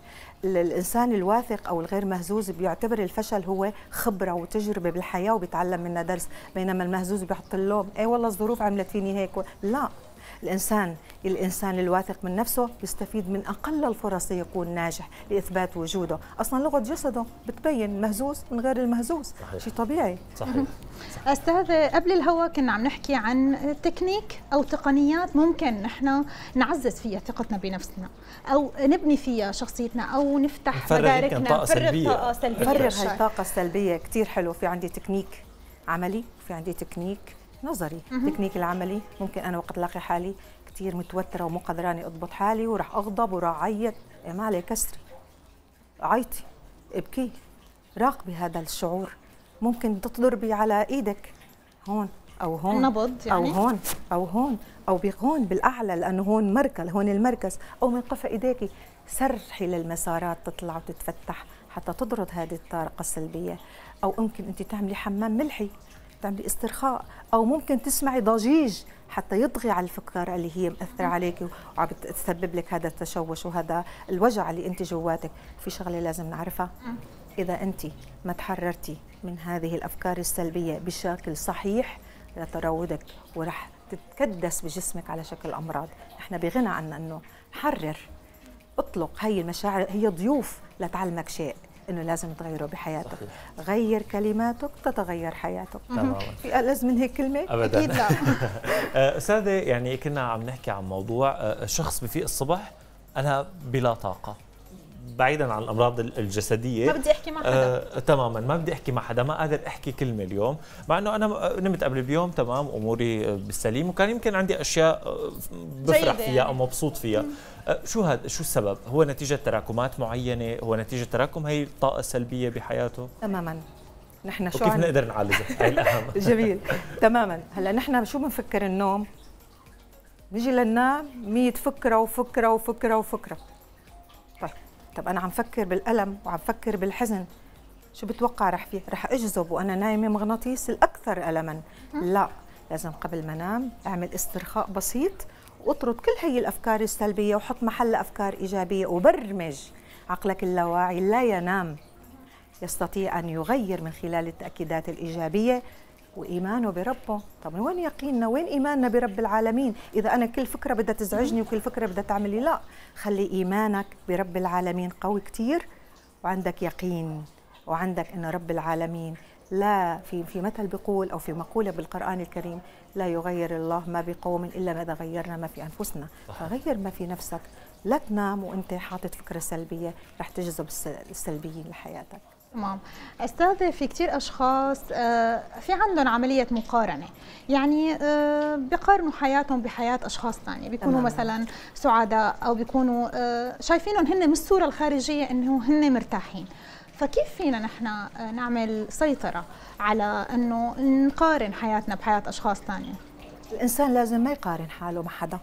الانسان الواثق او الغير مهزوز بيعتبر الفشل هو خبره وتجربه بالحياه وبيتعلم منها درس بينما المهزوز بيحط اللوم اي والله الظروف عملت فيني هيك لا الإنسان الإنسان الواثق من نفسه بيستفيد من أقل الفرص ليكون ناجح لإثبات وجوده أصلا لغة جسده بتبين مهزوز من غير المهزوز صحيح. شيء طبيعي صحيح, صحيح. (laughs) أستاذ قبل الهوا كنا عم نحكي عن تكنيك أو تقنيات ممكن نحن نعزز فيها ثقتنا بنفسنا أو نبني فيها شخصيتنا أو نفتح مداركنا طاقة سلبية طاقة سلبية فرغ هالطاقة السلبية كثير حلو في عندي تكنيك عملي في عندي تكنيك نظري التكنيك العملي ممكن انا وقت لاقي حالي كثير متوتره ومو قدراني اضبط حالي وراح اغضب وراح اعيط ما مالي كسري عيطي ابكي راقبي هذا الشعور ممكن تضربي على ايدك هون او هون النبض يعني؟ او هون او هون او هون بالاعلى لانه هون مركز هون المركز او من قفا ايديك سرحي للمسارات تطلع وتتفتح حتى تطرد هذه الطاقه السلبيه او ممكن انت تعملي حمام ملحي تعملي استرخاء او ممكن تسمعي ضجيج حتى يطغي على الفكر اللي هي مأثرة عليك وعم تسبب لك هذا التشوش وهذا الوجع اللي انت جواتك في شغله لازم نعرفها اذا انت ما تحررتي من هذه الافكار السلبيه بشكل صحيح لتراودك ورح تتكدس بجسمك على شكل امراض احنا بغنى عنا انه حرر اطلق هي المشاعر هي ضيوف لتعلمك شيء انه لازم تغيره بحياتك صحيح. غير كلماتك تتغير حياتك تماما (laughs) لازم من هيك كلمه ابدا اكيد لا (laughs) آه، استاذه يعني كنا عم نحكي عن موضوع آه، شخص بفيق الصبح انا بلا طاقه بعيدا عن الامراض الجسديه ما بدي احكي مع حدا آه، تماما ما بدي احكي مع حدا ما قادر احكي كلمه اليوم مع انه انا آه، نمت قبل بيوم تمام اموري بالسليم وكان يمكن عندي اشياء بفرح فيها او يعني. مبسوط فيها أه، شو هذا شو السبب هو نتيجه تراكمات معينه هو نتيجه تراكم هي الطاقه السلبيه بحياته تماما نحن شو كيف عن... نقدر نعالجها (laughs) هي الاهم جميل تماما هلا نحن شو بنفكر النوم بيجي للنام 100 فكره وفكره وفكره وفكره طيب طب انا عم فكر بالالم وعم فكر بالحزن شو بتوقع رح فيه رح اجذب وانا نايمه مغناطيس الاكثر الما لا لازم قبل ما انام اعمل استرخاء بسيط واطرد كل هي الافكار السلبيه وحط محلها افكار ايجابيه وبرمج عقلك اللاواعي لا ينام يستطيع ان يغير من خلال التاكيدات الايجابيه وايمانه بربه طب من وين يقيننا وين ايماننا برب العالمين اذا انا كل فكره بدها تزعجني وكل فكره بدها تعمل لي لا خلي ايمانك برب العالمين قوي كتير وعندك يقين وعندك انه رب العالمين لا في في مثل بيقول او في مقوله بالقران الكريم لا يغير الله ما بقوم الا ماذا غيرنا ما في انفسنا فغير ما في نفسك لا تنام وانت حاطط فكره سلبيه رح تجذب السلبيين لحياتك تمام استاذه في كثير اشخاص آه، في عندهم عمليه مقارنه يعني آه، بقارنوا حياتهم بحياه اشخاص ثانيه بيكونوا مثلا سعداء او بيكونوا آه، شايفينهم هن من الصوره الخارجيه انه هن مرتاحين فكيف فينا نحن آه، نعمل سيطرة على أنه نقارن حياتنا بحياة أشخاص ثانية؟ الإنسان لازم ما يقارن حاله مع حدا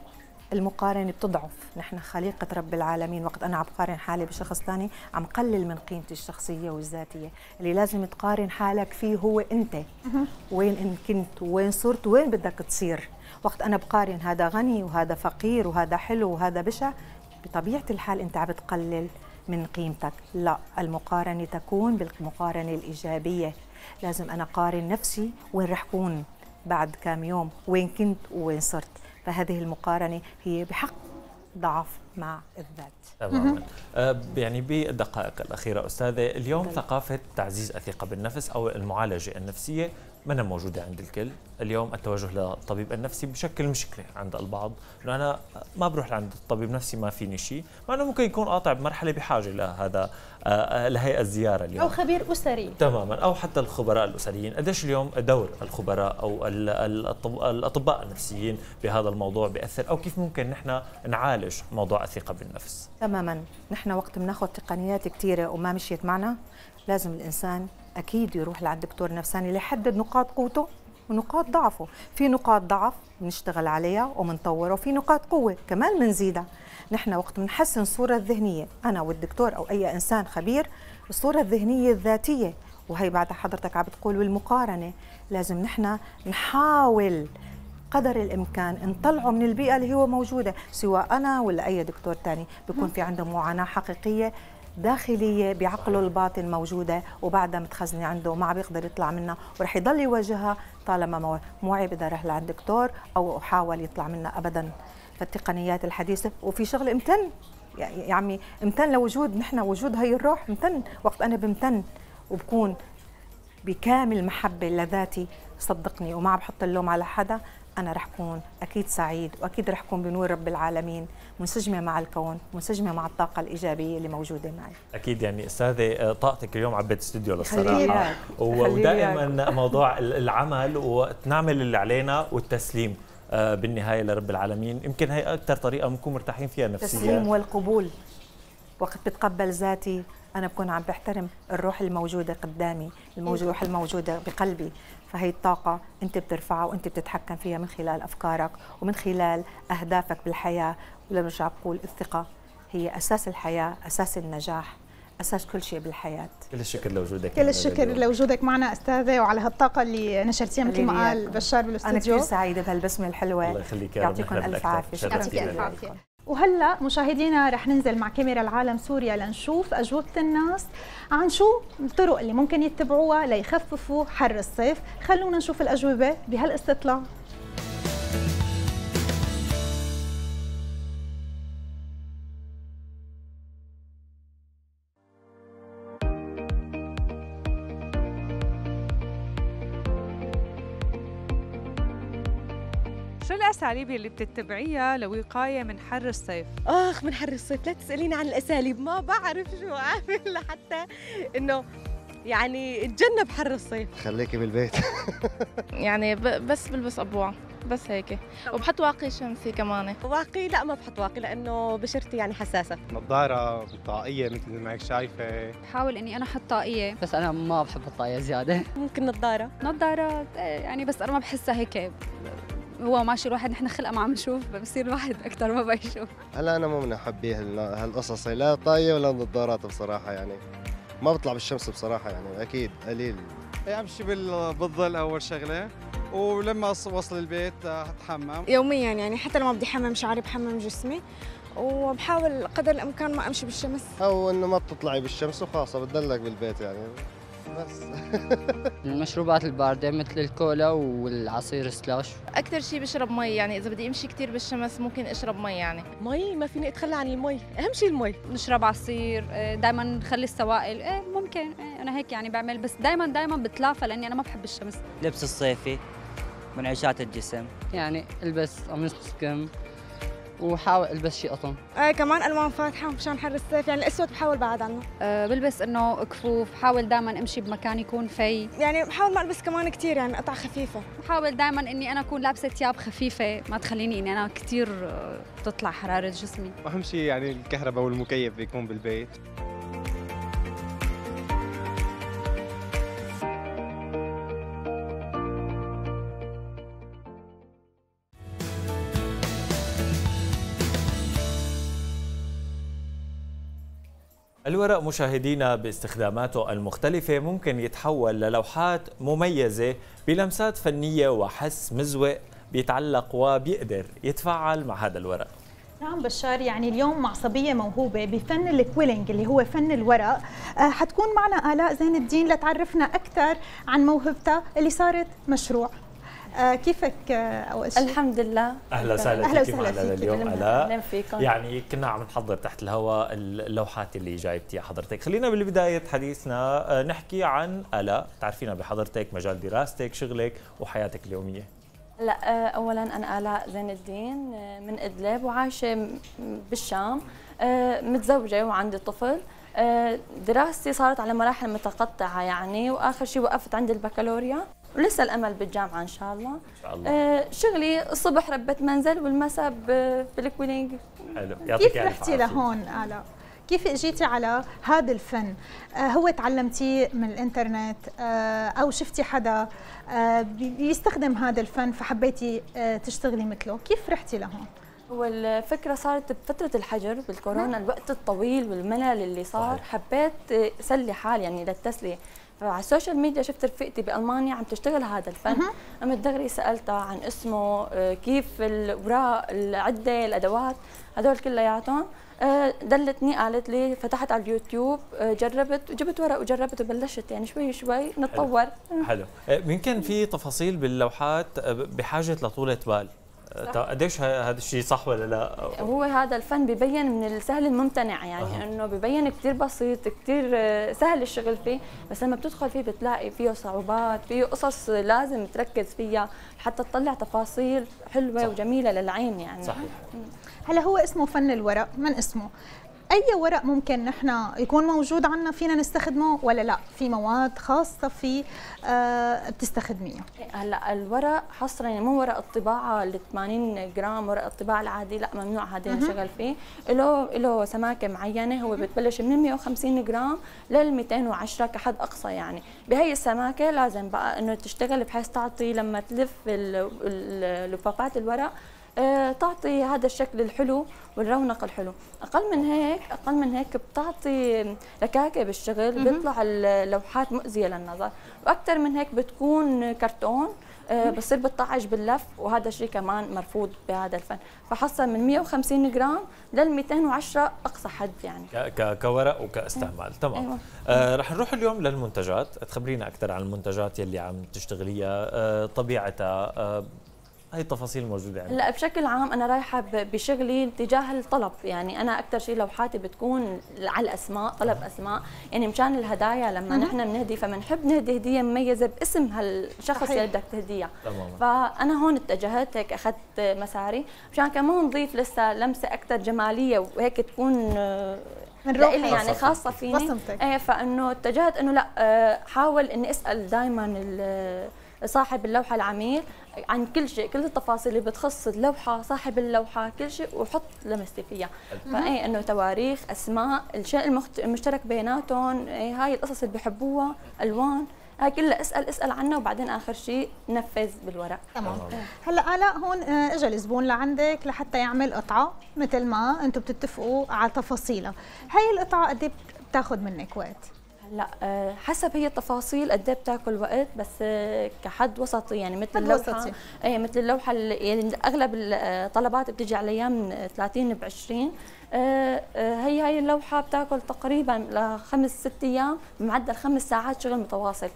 المقارنة بتضعف نحن خليقة رب العالمين وقت أنا عم بقارن حالي بشخص ثاني عم قلل من قيمتي الشخصية والذاتية اللي لازم تقارن حالك فيه هو أنت وين إن كنت وين صرت وين بدك تصير وقت أنا بقارن هذا غني وهذا فقير وهذا حلو وهذا بشع بطبيعة الحال أنت عم بتقلل من قيمتك لا المقارنة تكون بالمقارنة الإيجابية لازم أنا قارن نفسي وين رح كون بعد كام يوم وين كنت وين صرت فهذه المقارنة هي بحق ضعف مع الذات تماما أه، يعني بالدقائق الأخيرة أستاذة اليوم ثقافة تعزيز الثقة بالنفس أو المعالجة النفسية منها موجودة عند الكل اليوم التوجه للطبيب النفسي بشكل مشكلة عند البعض إنه أنا ما بروح لعند الطبيب نفسي ما فيني شيء مع أنه ممكن يكون قاطع بمرحلة بحاجة لهذا آه، آه، لهي الزيارة اليوم أو خبير أسري تماما أو حتى الخبراء الأسريين قديش اليوم دور الخبراء أو الأطباء النفسيين بهذا الموضوع بأثر أو كيف ممكن نحن نعالج موضوع الثقة بالنفس تماما نحن وقت بناخذ تقنيات كثيرة وما مشيت معنا لازم الإنسان اكيد يروح لعند دكتور نفساني ليحدد نقاط قوته ونقاط ضعفه في نقاط ضعف بنشتغل عليها وبنطوره وفي نقاط قوه كمان بنزيدها نحن وقت بنحسن الصوره الذهنيه انا والدكتور او اي انسان خبير الصوره الذهنيه الذاتيه وهي بعد حضرتك عم بتقول بالمقارنه لازم نحن نحاول قدر الامكان نطلعه من البيئه اللي هو موجوده سواء انا ولا اي دكتور تاني بيكون في عنده معاناه حقيقيه داخليه بعقله الباطن موجوده وبعدها متخزنه عنده وما عم بيقدر يطلع منها ورح يضل يواجهها طالما موعي اذا اروح لعند دكتور او حاول يطلع منها ابدا فالتقنيات الحديثه وفي شغل امتن يا عمي امتن لوجود نحن وجود هي الروح امتن وقت انا بمتن وبكون بكامل محبه لذاتي صدقني وما عم بحط اللوم على حدا أنا رح كون أكيد سعيد وأكيد رح كون بنور رب العالمين منسجمة مع الكون منسجمة مع الطاقة الإيجابية اللي موجودة معي أكيد يعني أستاذة آه، طاقتك اليوم عبت استوديو للصراحة ودائما موضوع العمل ونعمل اللي علينا والتسليم آه، بالنهاية لرب العالمين يمكن هي أكثر طريقة بنكون مرتاحين فيها نفسيا التسليم والقبول وقت بتقبل ذاتي انا بكون عم بحترم الروح الموجوده قدامي الروح الموجوده بقلبي فهي الطاقة أنت بترفعها وأنت بتتحكم فيها من خلال أفكارك ومن خلال أهدافك بالحياة ولنرجع بقول الثقة هي أساس الحياة أساس النجاح اساس كل شيء بالحياه كل الشكر لوجودك كل الشكر لوجودك معنا استاذه وعلى هالطاقه اللي نشرتيها مثل ما قال بشار بالاستوديو انا كثير سعيده بهالبسمه الحلوه الله يخليك يا رب يعطيكم الف عافيه شكرا يعطيك الف عافيه وهلا مشاهدينا رح ننزل مع كاميرا العالم سوريا لنشوف اجوبه الناس عن شو الطرق اللي ممكن يتبعوها ليخففوا حر الصيف، خلونا نشوف الاجوبه بهالاستطلاع الأساليب اللي بتتبعيها لوقاية من حر الصيف؟ آخ من حر الصيف لا تسأليني عن الأساليب ما بعرف شو أعمل (laughs) لحتى إنه يعني اتجنب حر الصيف خليكي بالبيت (laughs) يعني بس بلبس أبوع بس هيك وبحط واقي شمسي كمان واقي لا ما بحط واقي لانه بشرتي يعني حساسه نظاره طاقيه مثل ما هيك شايفه بحاول اني انا احط طاقيه بس انا ما بحب الطاقيه زياده ممكن نظاره نظاره يعني بس انا ما بحسها هيك هو ماشي الواحد نحن خلقه ما عم نشوف بصير الواحد اكثر ما بيشوف هلا انا مو من حبي هالقصص لا طايه ولا نظارات بصراحه يعني ما بطلع بالشمس بصراحه يعني اكيد قليل امشي بالظل اول شغله ولما وصل البيت اتحمم يوميا يعني حتى لما بدي احمم شعري بحمم جسمي وبحاول قدر الامكان ما امشي بالشمس او انه ما بتطلعي بالشمس وخاصه بتضلك بالبيت يعني بس المشروبات البارده مثل الكولا والعصير سلاش اكثر شيء بشرب مي يعني اذا بدي امشي كثير بالشمس ممكن اشرب مي يعني مي ما فيني اتخلى عن المي اهم شيء المي نشرب عصير آه، دائما نخلي السوائل ايه ممكن إيه انا هيك يعني بعمل بس دائما دائما بتلافى لاني انا ما بحب الشمس لبس الصيفي منعشات الجسم يعني البس قميص كم وحاول البس شيء قطن آه كمان الوان فاتحه مشان حر الصيف يعني الاسود بحاول بعد عنه آه بلبس انه كفوف بحاول دائما امشي بمكان يكون في يعني بحاول ما البس كمان كثير يعني قطع خفيفه بحاول دائما اني انا اكون لابسه ثياب خفيفه ما تخليني اني انا كثير أه، تطلع حراره جسمي واهم شيء يعني الكهرباء والمكيف بيكون بالبيت الورق مشاهدينا باستخداماته المختلفة ممكن يتحول للوحات مميزة بلمسات فنية وحس مزوق بيتعلق وبيقدر يتفاعل مع هذا الورق نعم بشار يعني اليوم مع صبيه موهوبه بفن الكويلينج اللي هو فن الورق آه، حتكون معنا الاء زين الدين لتعرفنا اكثر عن موهبتها اللي صارت مشروع آه كيفك آه، او ايش الحمد لله اهلا وسهلا اهلا وسهلا فيك اليوم اهلا فيكم يعني كنا عم نحضر تحت الهواء اللوحات اللي جايبتيها حضرتك خلينا بالبدايه حديثنا آه، نحكي عن الا تعرفينا بحضرتك مجال دراستك شغلك وحياتك اليوميه لا آه، اولا انا الاء زين الدين من ادلب وعايشه بالشام متزوجه وعندي طفل دراستي صارت على مراحل متقطعه يعني واخر شيء وقفت عند البكالوريا ولسه الامل بالجامعه ان شاء الله ان شاء الله آه شغلي الصبح ربة منزل والمساء بالكويلينج حلو كيف رحتي لهون الا كيف اجيتي على هذا الفن آه هو تعلمتي من الانترنت آه او شفتي حدا آه بيستخدم هذا الفن فحبيتي آه، تشتغلي مثله كيف رحتي لهون والفكرة صارت بفترة الحجر بالكورونا نعم. الوقت الطويل والملل اللي صار حبيت آه، سلي حالي يعني للتسلية على السوشيال ميديا شفت رفيقتي بالمانيا عم تشتغل هذا الفن قمت دغري سالتها عن اسمه آه، كيف الاوراق العده الادوات هدول كلياتهم آه، دلتني قالت لي فتحت على اليوتيوب آه، جربت جبت ورق وجربت وبلشت يعني شوي شوي نتطور حلو, يمكن في تفاصيل باللوحات بحاجه لطوله بال قديش هذا الشيء صح ولا لا؟ هو هذا الفن ببين من السهل الممتنع يعني أه. انه ببين كثير بسيط كثير آه، سهل الشغل فيه بس لما بتدخل فيه بتلاقي فيه صعوبات فيه قصص لازم تركز فيها لحتى تطلع تفاصيل حلوه صح. وجميله للعين يعني صحيح هلا هو اسمه فن الورق من اسمه اي ورق ممكن نحن يكون موجود عندنا فينا نستخدمه ولا لا في مواد خاصه في آه بتستخدميها هلا الورق حصرا يعني مو ورق الطباعه ال 80 جرام ورق الطباعه العادي لا ممنوع هذا ينشغل فيه له له سماكه معينه هو بتبلش من 150 جرام لل 210 كحد اقصى يعني بهي السماكه لازم بقى انه تشتغل بحيث تعطي لما تلف لفافات الورق آه، تعطي هذا الشكل الحلو والرونق الحلو اقل من هيك اقل من هيك بتعطي ركاكه بالشغل بيطلع اللوحات مؤذيه للنظر واكثر من هيك بتكون كرتون آه، بصير بتطعج باللف وهذا الشيء كمان مرفوض بهذا الفن فحصل من 150 جرام لل 210 اقصى حد يعني كورق وكاستعمال إيه. تمام أيوة. آه رح نروح اليوم للمنتجات تخبرينا اكثر عن المنتجات يلي عم تشتغليها آه طبيعتها آه هاي التفاصيل موجوده عندنا لا بشكل عام انا رايحه بشغلي تجاه الطلب يعني انا اكثر شيء لوحاتي بتكون على الاسماء طلب اسماء يعني مشان الهدايا لما نحن بنهدي فبنحب نهدي هديه مميزه باسم هالشخص اللي بدك تهديه فانا هون اتجهت هيك اخذت مساري مشان كمان نضيف لسه لمسه اكثر جماليه وهيك تكون من روحي يعني خاصه فيني بصمتك. ايه فانه اتجهت انه لا آه، حاول اني اسال دائما صاحب اللوحه العميل عن كل شيء كل التفاصيل اللي بتخص اللوحه صاحب اللوحه كل شيء وحط لمستي فيها فاي انه تواريخ اسماء الشيء المشترك بيناتهم إيه، هاي القصص اللي بحبوها الوان هاي كلها اسال اسال عنها وبعدين اخر شيء نفذ بالورق تمام هلا الاء هون آه، اجى الزبون لعندك لحتى يعمل قطعه مثل ما انتم بتتفقوا على تفاصيلها هاي القطعه قد إيه بتاخذ منك وقت لا آه، حسب هي التفاصيل قد ايه بتاكل وقت بس آه، كحد وسطي يعني مثل اللوحه اي مثل اللوحه يعني اغلب الطلبات آه، بتجي ايام من 30 ب 20 هي هي اللوحه بتاكل تقريبا لخمس ست ايام بمعدل خمس ساعات شغل متواصل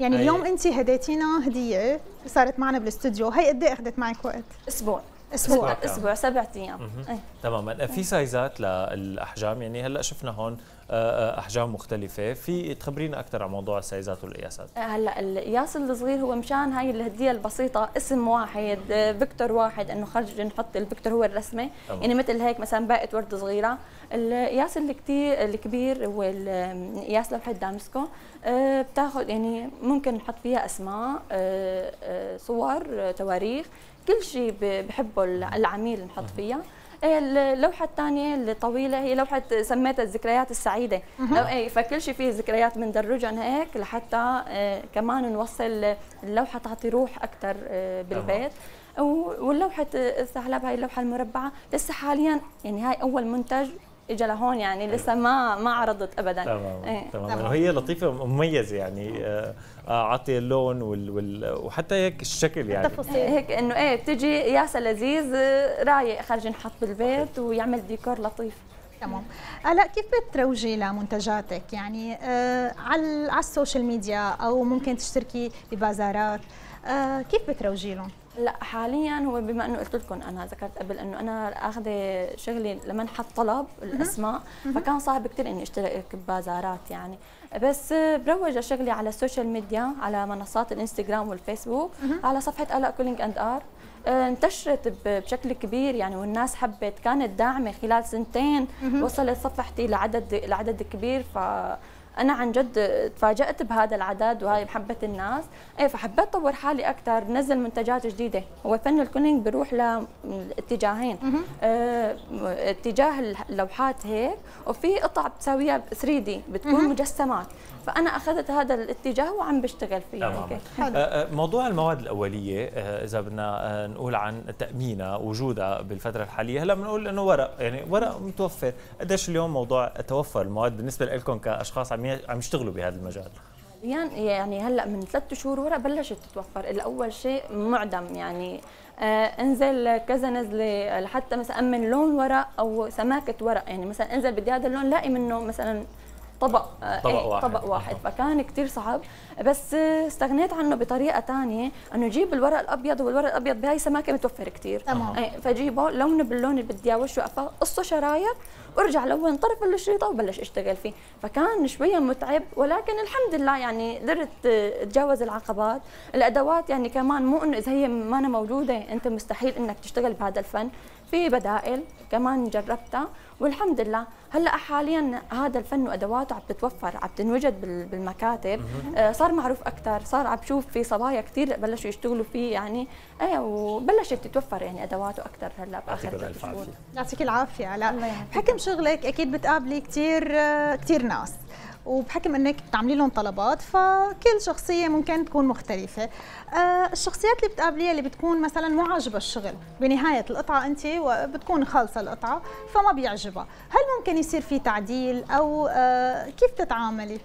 يعني اليوم انت هديتينا هديه صارت معنا بالاستوديو هي قد ايه اخذت معك وقت اسبوع اسبوع اسبوع سبعة ايام إيه. تماما في إيه. سايزات للاحجام يعني هلا شفنا هون آه، آه، احجام مختلفه في تخبرينا اكثر عن موضوع السايزات والقياسات آه، هلا القياس الصغير هو مشان هاي الهديه البسيطه اسم واحد فيكتور واحد انه خرج نحط الفيكتور هو الرسمه طبعا. يعني مثل هيك مثلا باقه ورد صغيره القياس اللي الكبير هو قياس لوحه دامسكو بتاخذ يعني ممكن نحط فيها اسماء صور تواريخ كل شيء بحبه العميل نحط فيها إيه، اللوحه الثانيه الطويله هي لوحه سميتها الذكريات السعيده لو اي فكل شيء فيه ذكريات بندرجها هيك لحتى إيه، كمان نوصل اللوحه تعطي روح اكثر إيه، بالبيت واللوحه الثعلب هاي اللوحه المربعه لسه حاليا يعني هاي اول منتج اجى لهون يعني أيوة. لسه ما ما عرضت ابدا تمام ايه. تمام وهي لطيفه مميزه يعني آه، آه، عاطيه اللون وال... وال... وحتى هيك الشكل يعني التفاصيل هيك انه ايه بتجي ياسا لذيذ رايق خارج ينحط بالبيت ويعمل ديكور لطيف تمام هلا كيف بتروجي لمنتجاتك يعني آه على على السوشيال ميديا او ممكن تشتركي ببازارات آه كيف بتروجي لهم لا حاليا هو بما انه قلت لكم انا ذكرت قبل انه انا اخذه شغلي لمنحه طلب الاسماء فكان صعب كثير اني اشترك ببازارات يعني بس بروج شغلي على السوشيال ميديا على منصات الانستغرام والفيسبوك على صفحه الاء كولينج اند ار آه، انتشرت بشكل كبير يعني والناس حبت كانت داعمه خلال سنتين وصلت صفحتي لعدد لعدد كبير ف انا عن جد تفاجات بهذا العدد وهاي محبه الناس اي فحبيت اطور حالي اكثر نزل منتجات جديده هو فن الكونينج بيروح لاتجاهين اه اتجاه اللوحات هيك وفي قطع بتساويها 3 دي بتكون مجسمات فانا اخذت هذا الاتجاه وعم بشتغل فيه يعني تماما آه، آه، موضوع المواد الاوليه آه، اذا بدنا نقول عن تامينها وجودها بالفتره الحاليه هلا بنقول انه ورق يعني ورق متوفر قديش اليوم موضوع توفر المواد بالنسبه لكم كاشخاص عم عم يشتغلوا بهذا المجال يعني يعني هلا من ثلاث شهور ورا بلشت تتوفر الاول شيء معدم يعني آه انزل كذا نزله لحتى مثلا امن لون ورق او سماكه ورق يعني مثلا انزل بدي هذا اللون لاقي منه مثلا طبق آه، طبق إيه، واحد, طبق واحد. آه. فكان كثير صعب بس استغنيت عنه بطريقه ثانيه انه جيب الورق الابيض والورق الابيض بهاي سماكه متوفر كثير تمام إيه، فجيبه لونه باللون اللي بدي اياه وشو قصه شرايط وارجع لون طرف الشريطه وبلش اشتغل فيه فكان شويه متعب ولكن الحمد لله يعني قدرت آه، اتجاوز العقبات الادوات يعني كمان مو انه اذا هي ما أنا موجوده انت مستحيل انك تشتغل بهذا الفن في بدائل كمان جربتها والحمد لله هلا حاليا هذا الفن وادواته عم تتوفر عم تنوجد بالمكاتب آه، صار معروف اكثر صار عم بشوف في صبايا كثير بلشوا يشتغلوا فيه يعني ايه وبلشت تتوفر يعني ادواته اكثر هلا باخر الفتره شهور يعطيك العافيه علاء بحكم شغلك اكيد بتقابلي كثير آه، كثير ناس وبحكم انك بتعملي لهم طلبات فكل شخصيه ممكن تكون مختلفه آه، الشخصيات اللي بتقابليها اللي بتكون مثلا مو عاجبه الشغل بنهايه القطعه انت بتكون خالصه القطعه فما بيعجبها هل ممكن يصير في تعديل او آه، كيف تتعاملي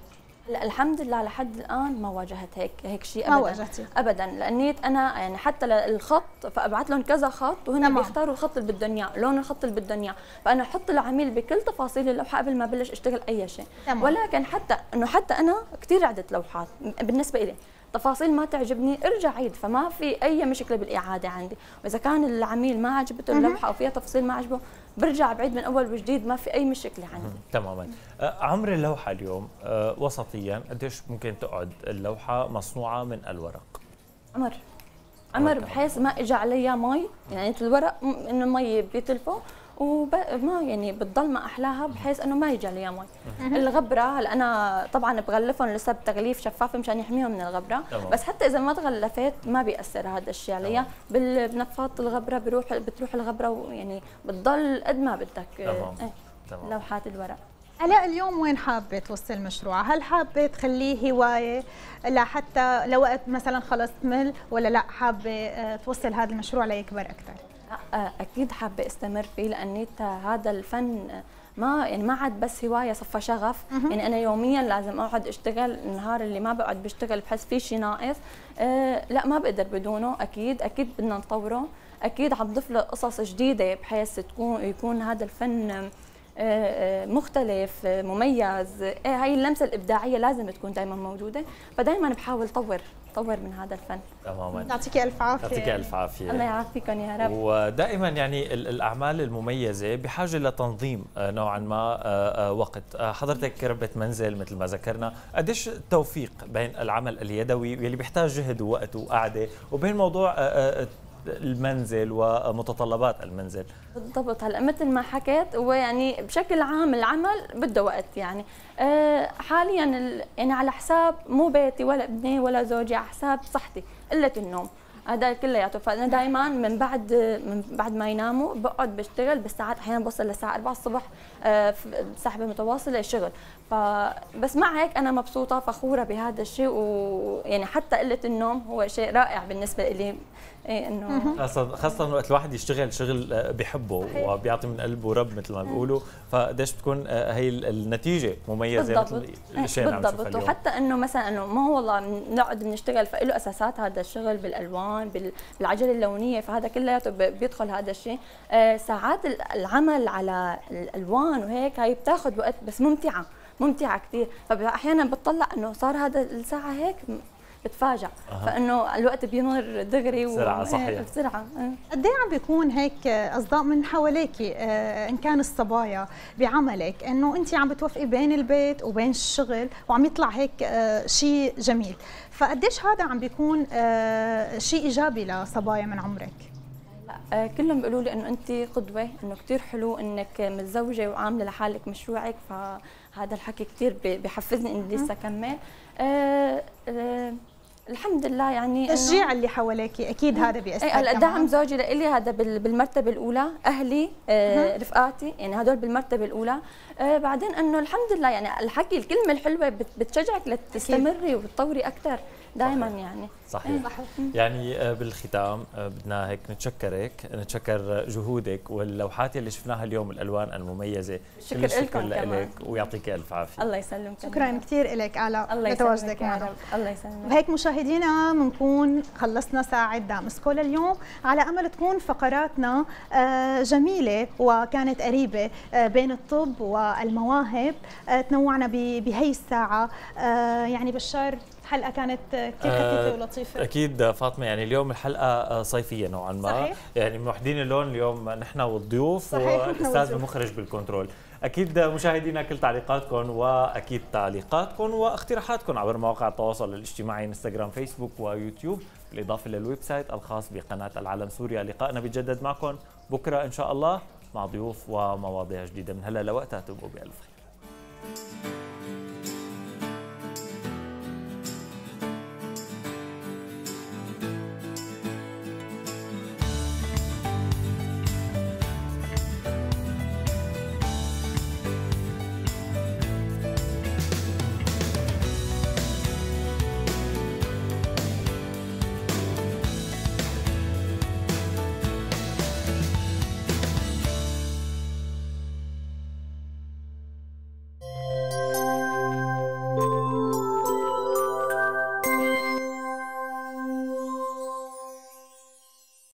لا الحمد لله لحد الان ما واجهت هيك هيك شيء ابدا ما واجهتي ابدا لاني انا يعني حتى الخط فابعث لهم كذا خط وهنا تمام. بيختاروا الخط اللي بدهم اياه لون الخط اللي بدهم اياه فانا احط العميل بكل تفاصيل اللوحه قبل ما بلش اشتغل اي شيء تمام. ولكن حتى انه حتى انا كثير عدت لوحات بالنسبه لي تفاصيل ما تعجبني ارجع عيد فما في اي مشكله بالاعاده عندي واذا كان العميل ما عجبته اللوحه او فيها تفاصيل ما عجبه برجع بعيد من اول وجديد ما في اي مشكله عندي تماما عمر اللوحه اليوم وسطيا قديش ممكن تقعد اللوحه مصنوعه من الورق عمر عمر بحيث ما اجى عليها مي يعني الورق انه مي بيتلفه وما يعني بتضل ما احلاها بحيث انه ما يجي عليها مي الغبره هلا انا طبعا بغلفهم لسه بتغليف شفاف مشان يحميهم من الغبره طبعا. بس حتى اذا ما تغلفت ما بياثر هذا الشيء عليها بنفاط الغبره بروح بتروح الغبره ويعني بتضل قد ما بدك تمام. إيه، تمام. لوحات الورق الاء اليوم وين حابه توصل المشروع؟ هل حابه تخليه هوايه لحتى لوقت مثلا خلص تمل ولا لا حابه آه، توصل هذا المشروع ليكبر اكثر؟ آه، اكيد حابه استمر فيه لاني هذا الفن ما يعني ما عاد بس هوايه صفى شغف يعني انا يوميا لازم اقعد اشتغل النهار اللي ما بقعد بشتغل بحس في شيء ناقص أه لا ما بقدر بدونه اكيد اكيد بدنا نطوره اكيد عم ضيف له قصص جديده بحيث تكون يكون هذا الفن آه، آه، مختلف مميز هاي اللمسه الابداعيه لازم تكون دائما موجوده فدائما بحاول طور تطور من هذا الفن تماما يعطيك الف عافيه يعطيك الف عافيه الله يعافيكم يا رب ودائما يعني الاعمال المميزه بحاجه لتنظيم آه، نوعا ما آه، آه، وقت حضرتك ربت منزل مثل ما ذكرنا قديش التوفيق بين العمل اليدوي واللي بيحتاج جهد ووقت وقعده وبين موضوع المنزل ومتطلبات المنزل بالضبط هلا مثل ما حكيت هو يعني بشكل عام العمل بده وقت يعني آه، حاليا يعني على حساب مو بيتي ولا ابني ولا زوجي على حساب صحتي قله النوم هذا كلياته فانا دائما من بعد من بعد ما يناموا بقعد بشتغل بالساعات احيانا بوصل للساعه 4 الصبح آه، صاحبه متواصل الشغل بس مع هيك انا مبسوطه فخوره بهذا الشيء ويعني حتى قله النوم هو شيء رائع بالنسبه لي إيه انه خاصه خاصه وقت الواحد يشتغل شغل آه، بحبه وبيعطي من قلبه رب مثل ما إيه. بيقولوا فقديش بتكون آه، هي النتيجه مميزه بالضبط مثل إيه، بالضبط وحتى انه مثلا انه ما هو والله بنقعد بنشتغل فله اساسات هذا الشغل بالالوان بالعجله اللونيه فهذا كلياته بيدخل هذا الشيء ساعات العمل على الالوان الالوان وهيك هي بتاخذ وقت بس ممتعه ممتعه كثير فاحيانا بتطلع انه صار هذا الساعه هيك بتفاجئ أه. فانه الوقت بيمر دغري بسرعه صحيح بسرعه إيه. قد ايه عم بيكون هيك اصداء من حواليك آه، ان كان الصبايا بعملك انه انت عم بتوفقي بين البيت وبين الشغل وعم يطلع هيك آه، شيء جميل فقديش هذا عم بيكون آه، شيء ايجابي لصبايا من عمرك آه، كلهم بيقولوا لي انه انت قدوه انه كثير حلو انك متزوجه وعامله لحالك مشروعك فهذا الحكي كثير بحفزني اني لسه كمل آه، آه، الحمد لله يعني تشجيع اللي حواليك اكيد هذا بيأثر اي دعم زوجي لإلي هذا بالمرتبه الاولى اهلي رفقاتي يعني هدول بالمرتبه الاولى بعدين انه الحمد لله يعني الحكي الكلمه الحلوه بتشجعك لتستمري وتطوري اكثر دائما يعني صحيح. إيه. صحيح يعني آه، بالختام آه، بدنا هيك نتشكرك نتشكر آه، جهودك واللوحات اللي شفناها اليوم الالوان المميزه شكرا لكم لك ويعطيك الف عافيه الله يسلمك شكرا كثير لك على تواجدك معنا الله يسلمك وهيك مشاهدينا بنكون خلصنا ساعه سكول اليوم على امل تكون فقراتنا جميله وكانت قريبه بين الطب والمواهب تنوعنا بهي الساعه يعني بشار حلقه كانت كثير خفيفه آه، ولطيفه اكيد فاطمه يعني اليوم الحلقه آه، صيفيه نوعا ما صحيح. يعني موحدين اللون اليوم نحن والضيوف والاستاذ المخرج بالكنترول اكيد مشاهدينا كل تعليقاتكم واكيد تعليقاتكم واقتراحاتكم عبر مواقع التواصل الاجتماعي انستغرام فيسبوك ويوتيوب بالاضافه للويب سايت الخاص بقناه العالم سوريا لقائنا بيتجدد معكم بكره ان شاء الله مع ضيوف ومواضيع جديده من هلا لوقتها تبقوا بالف خير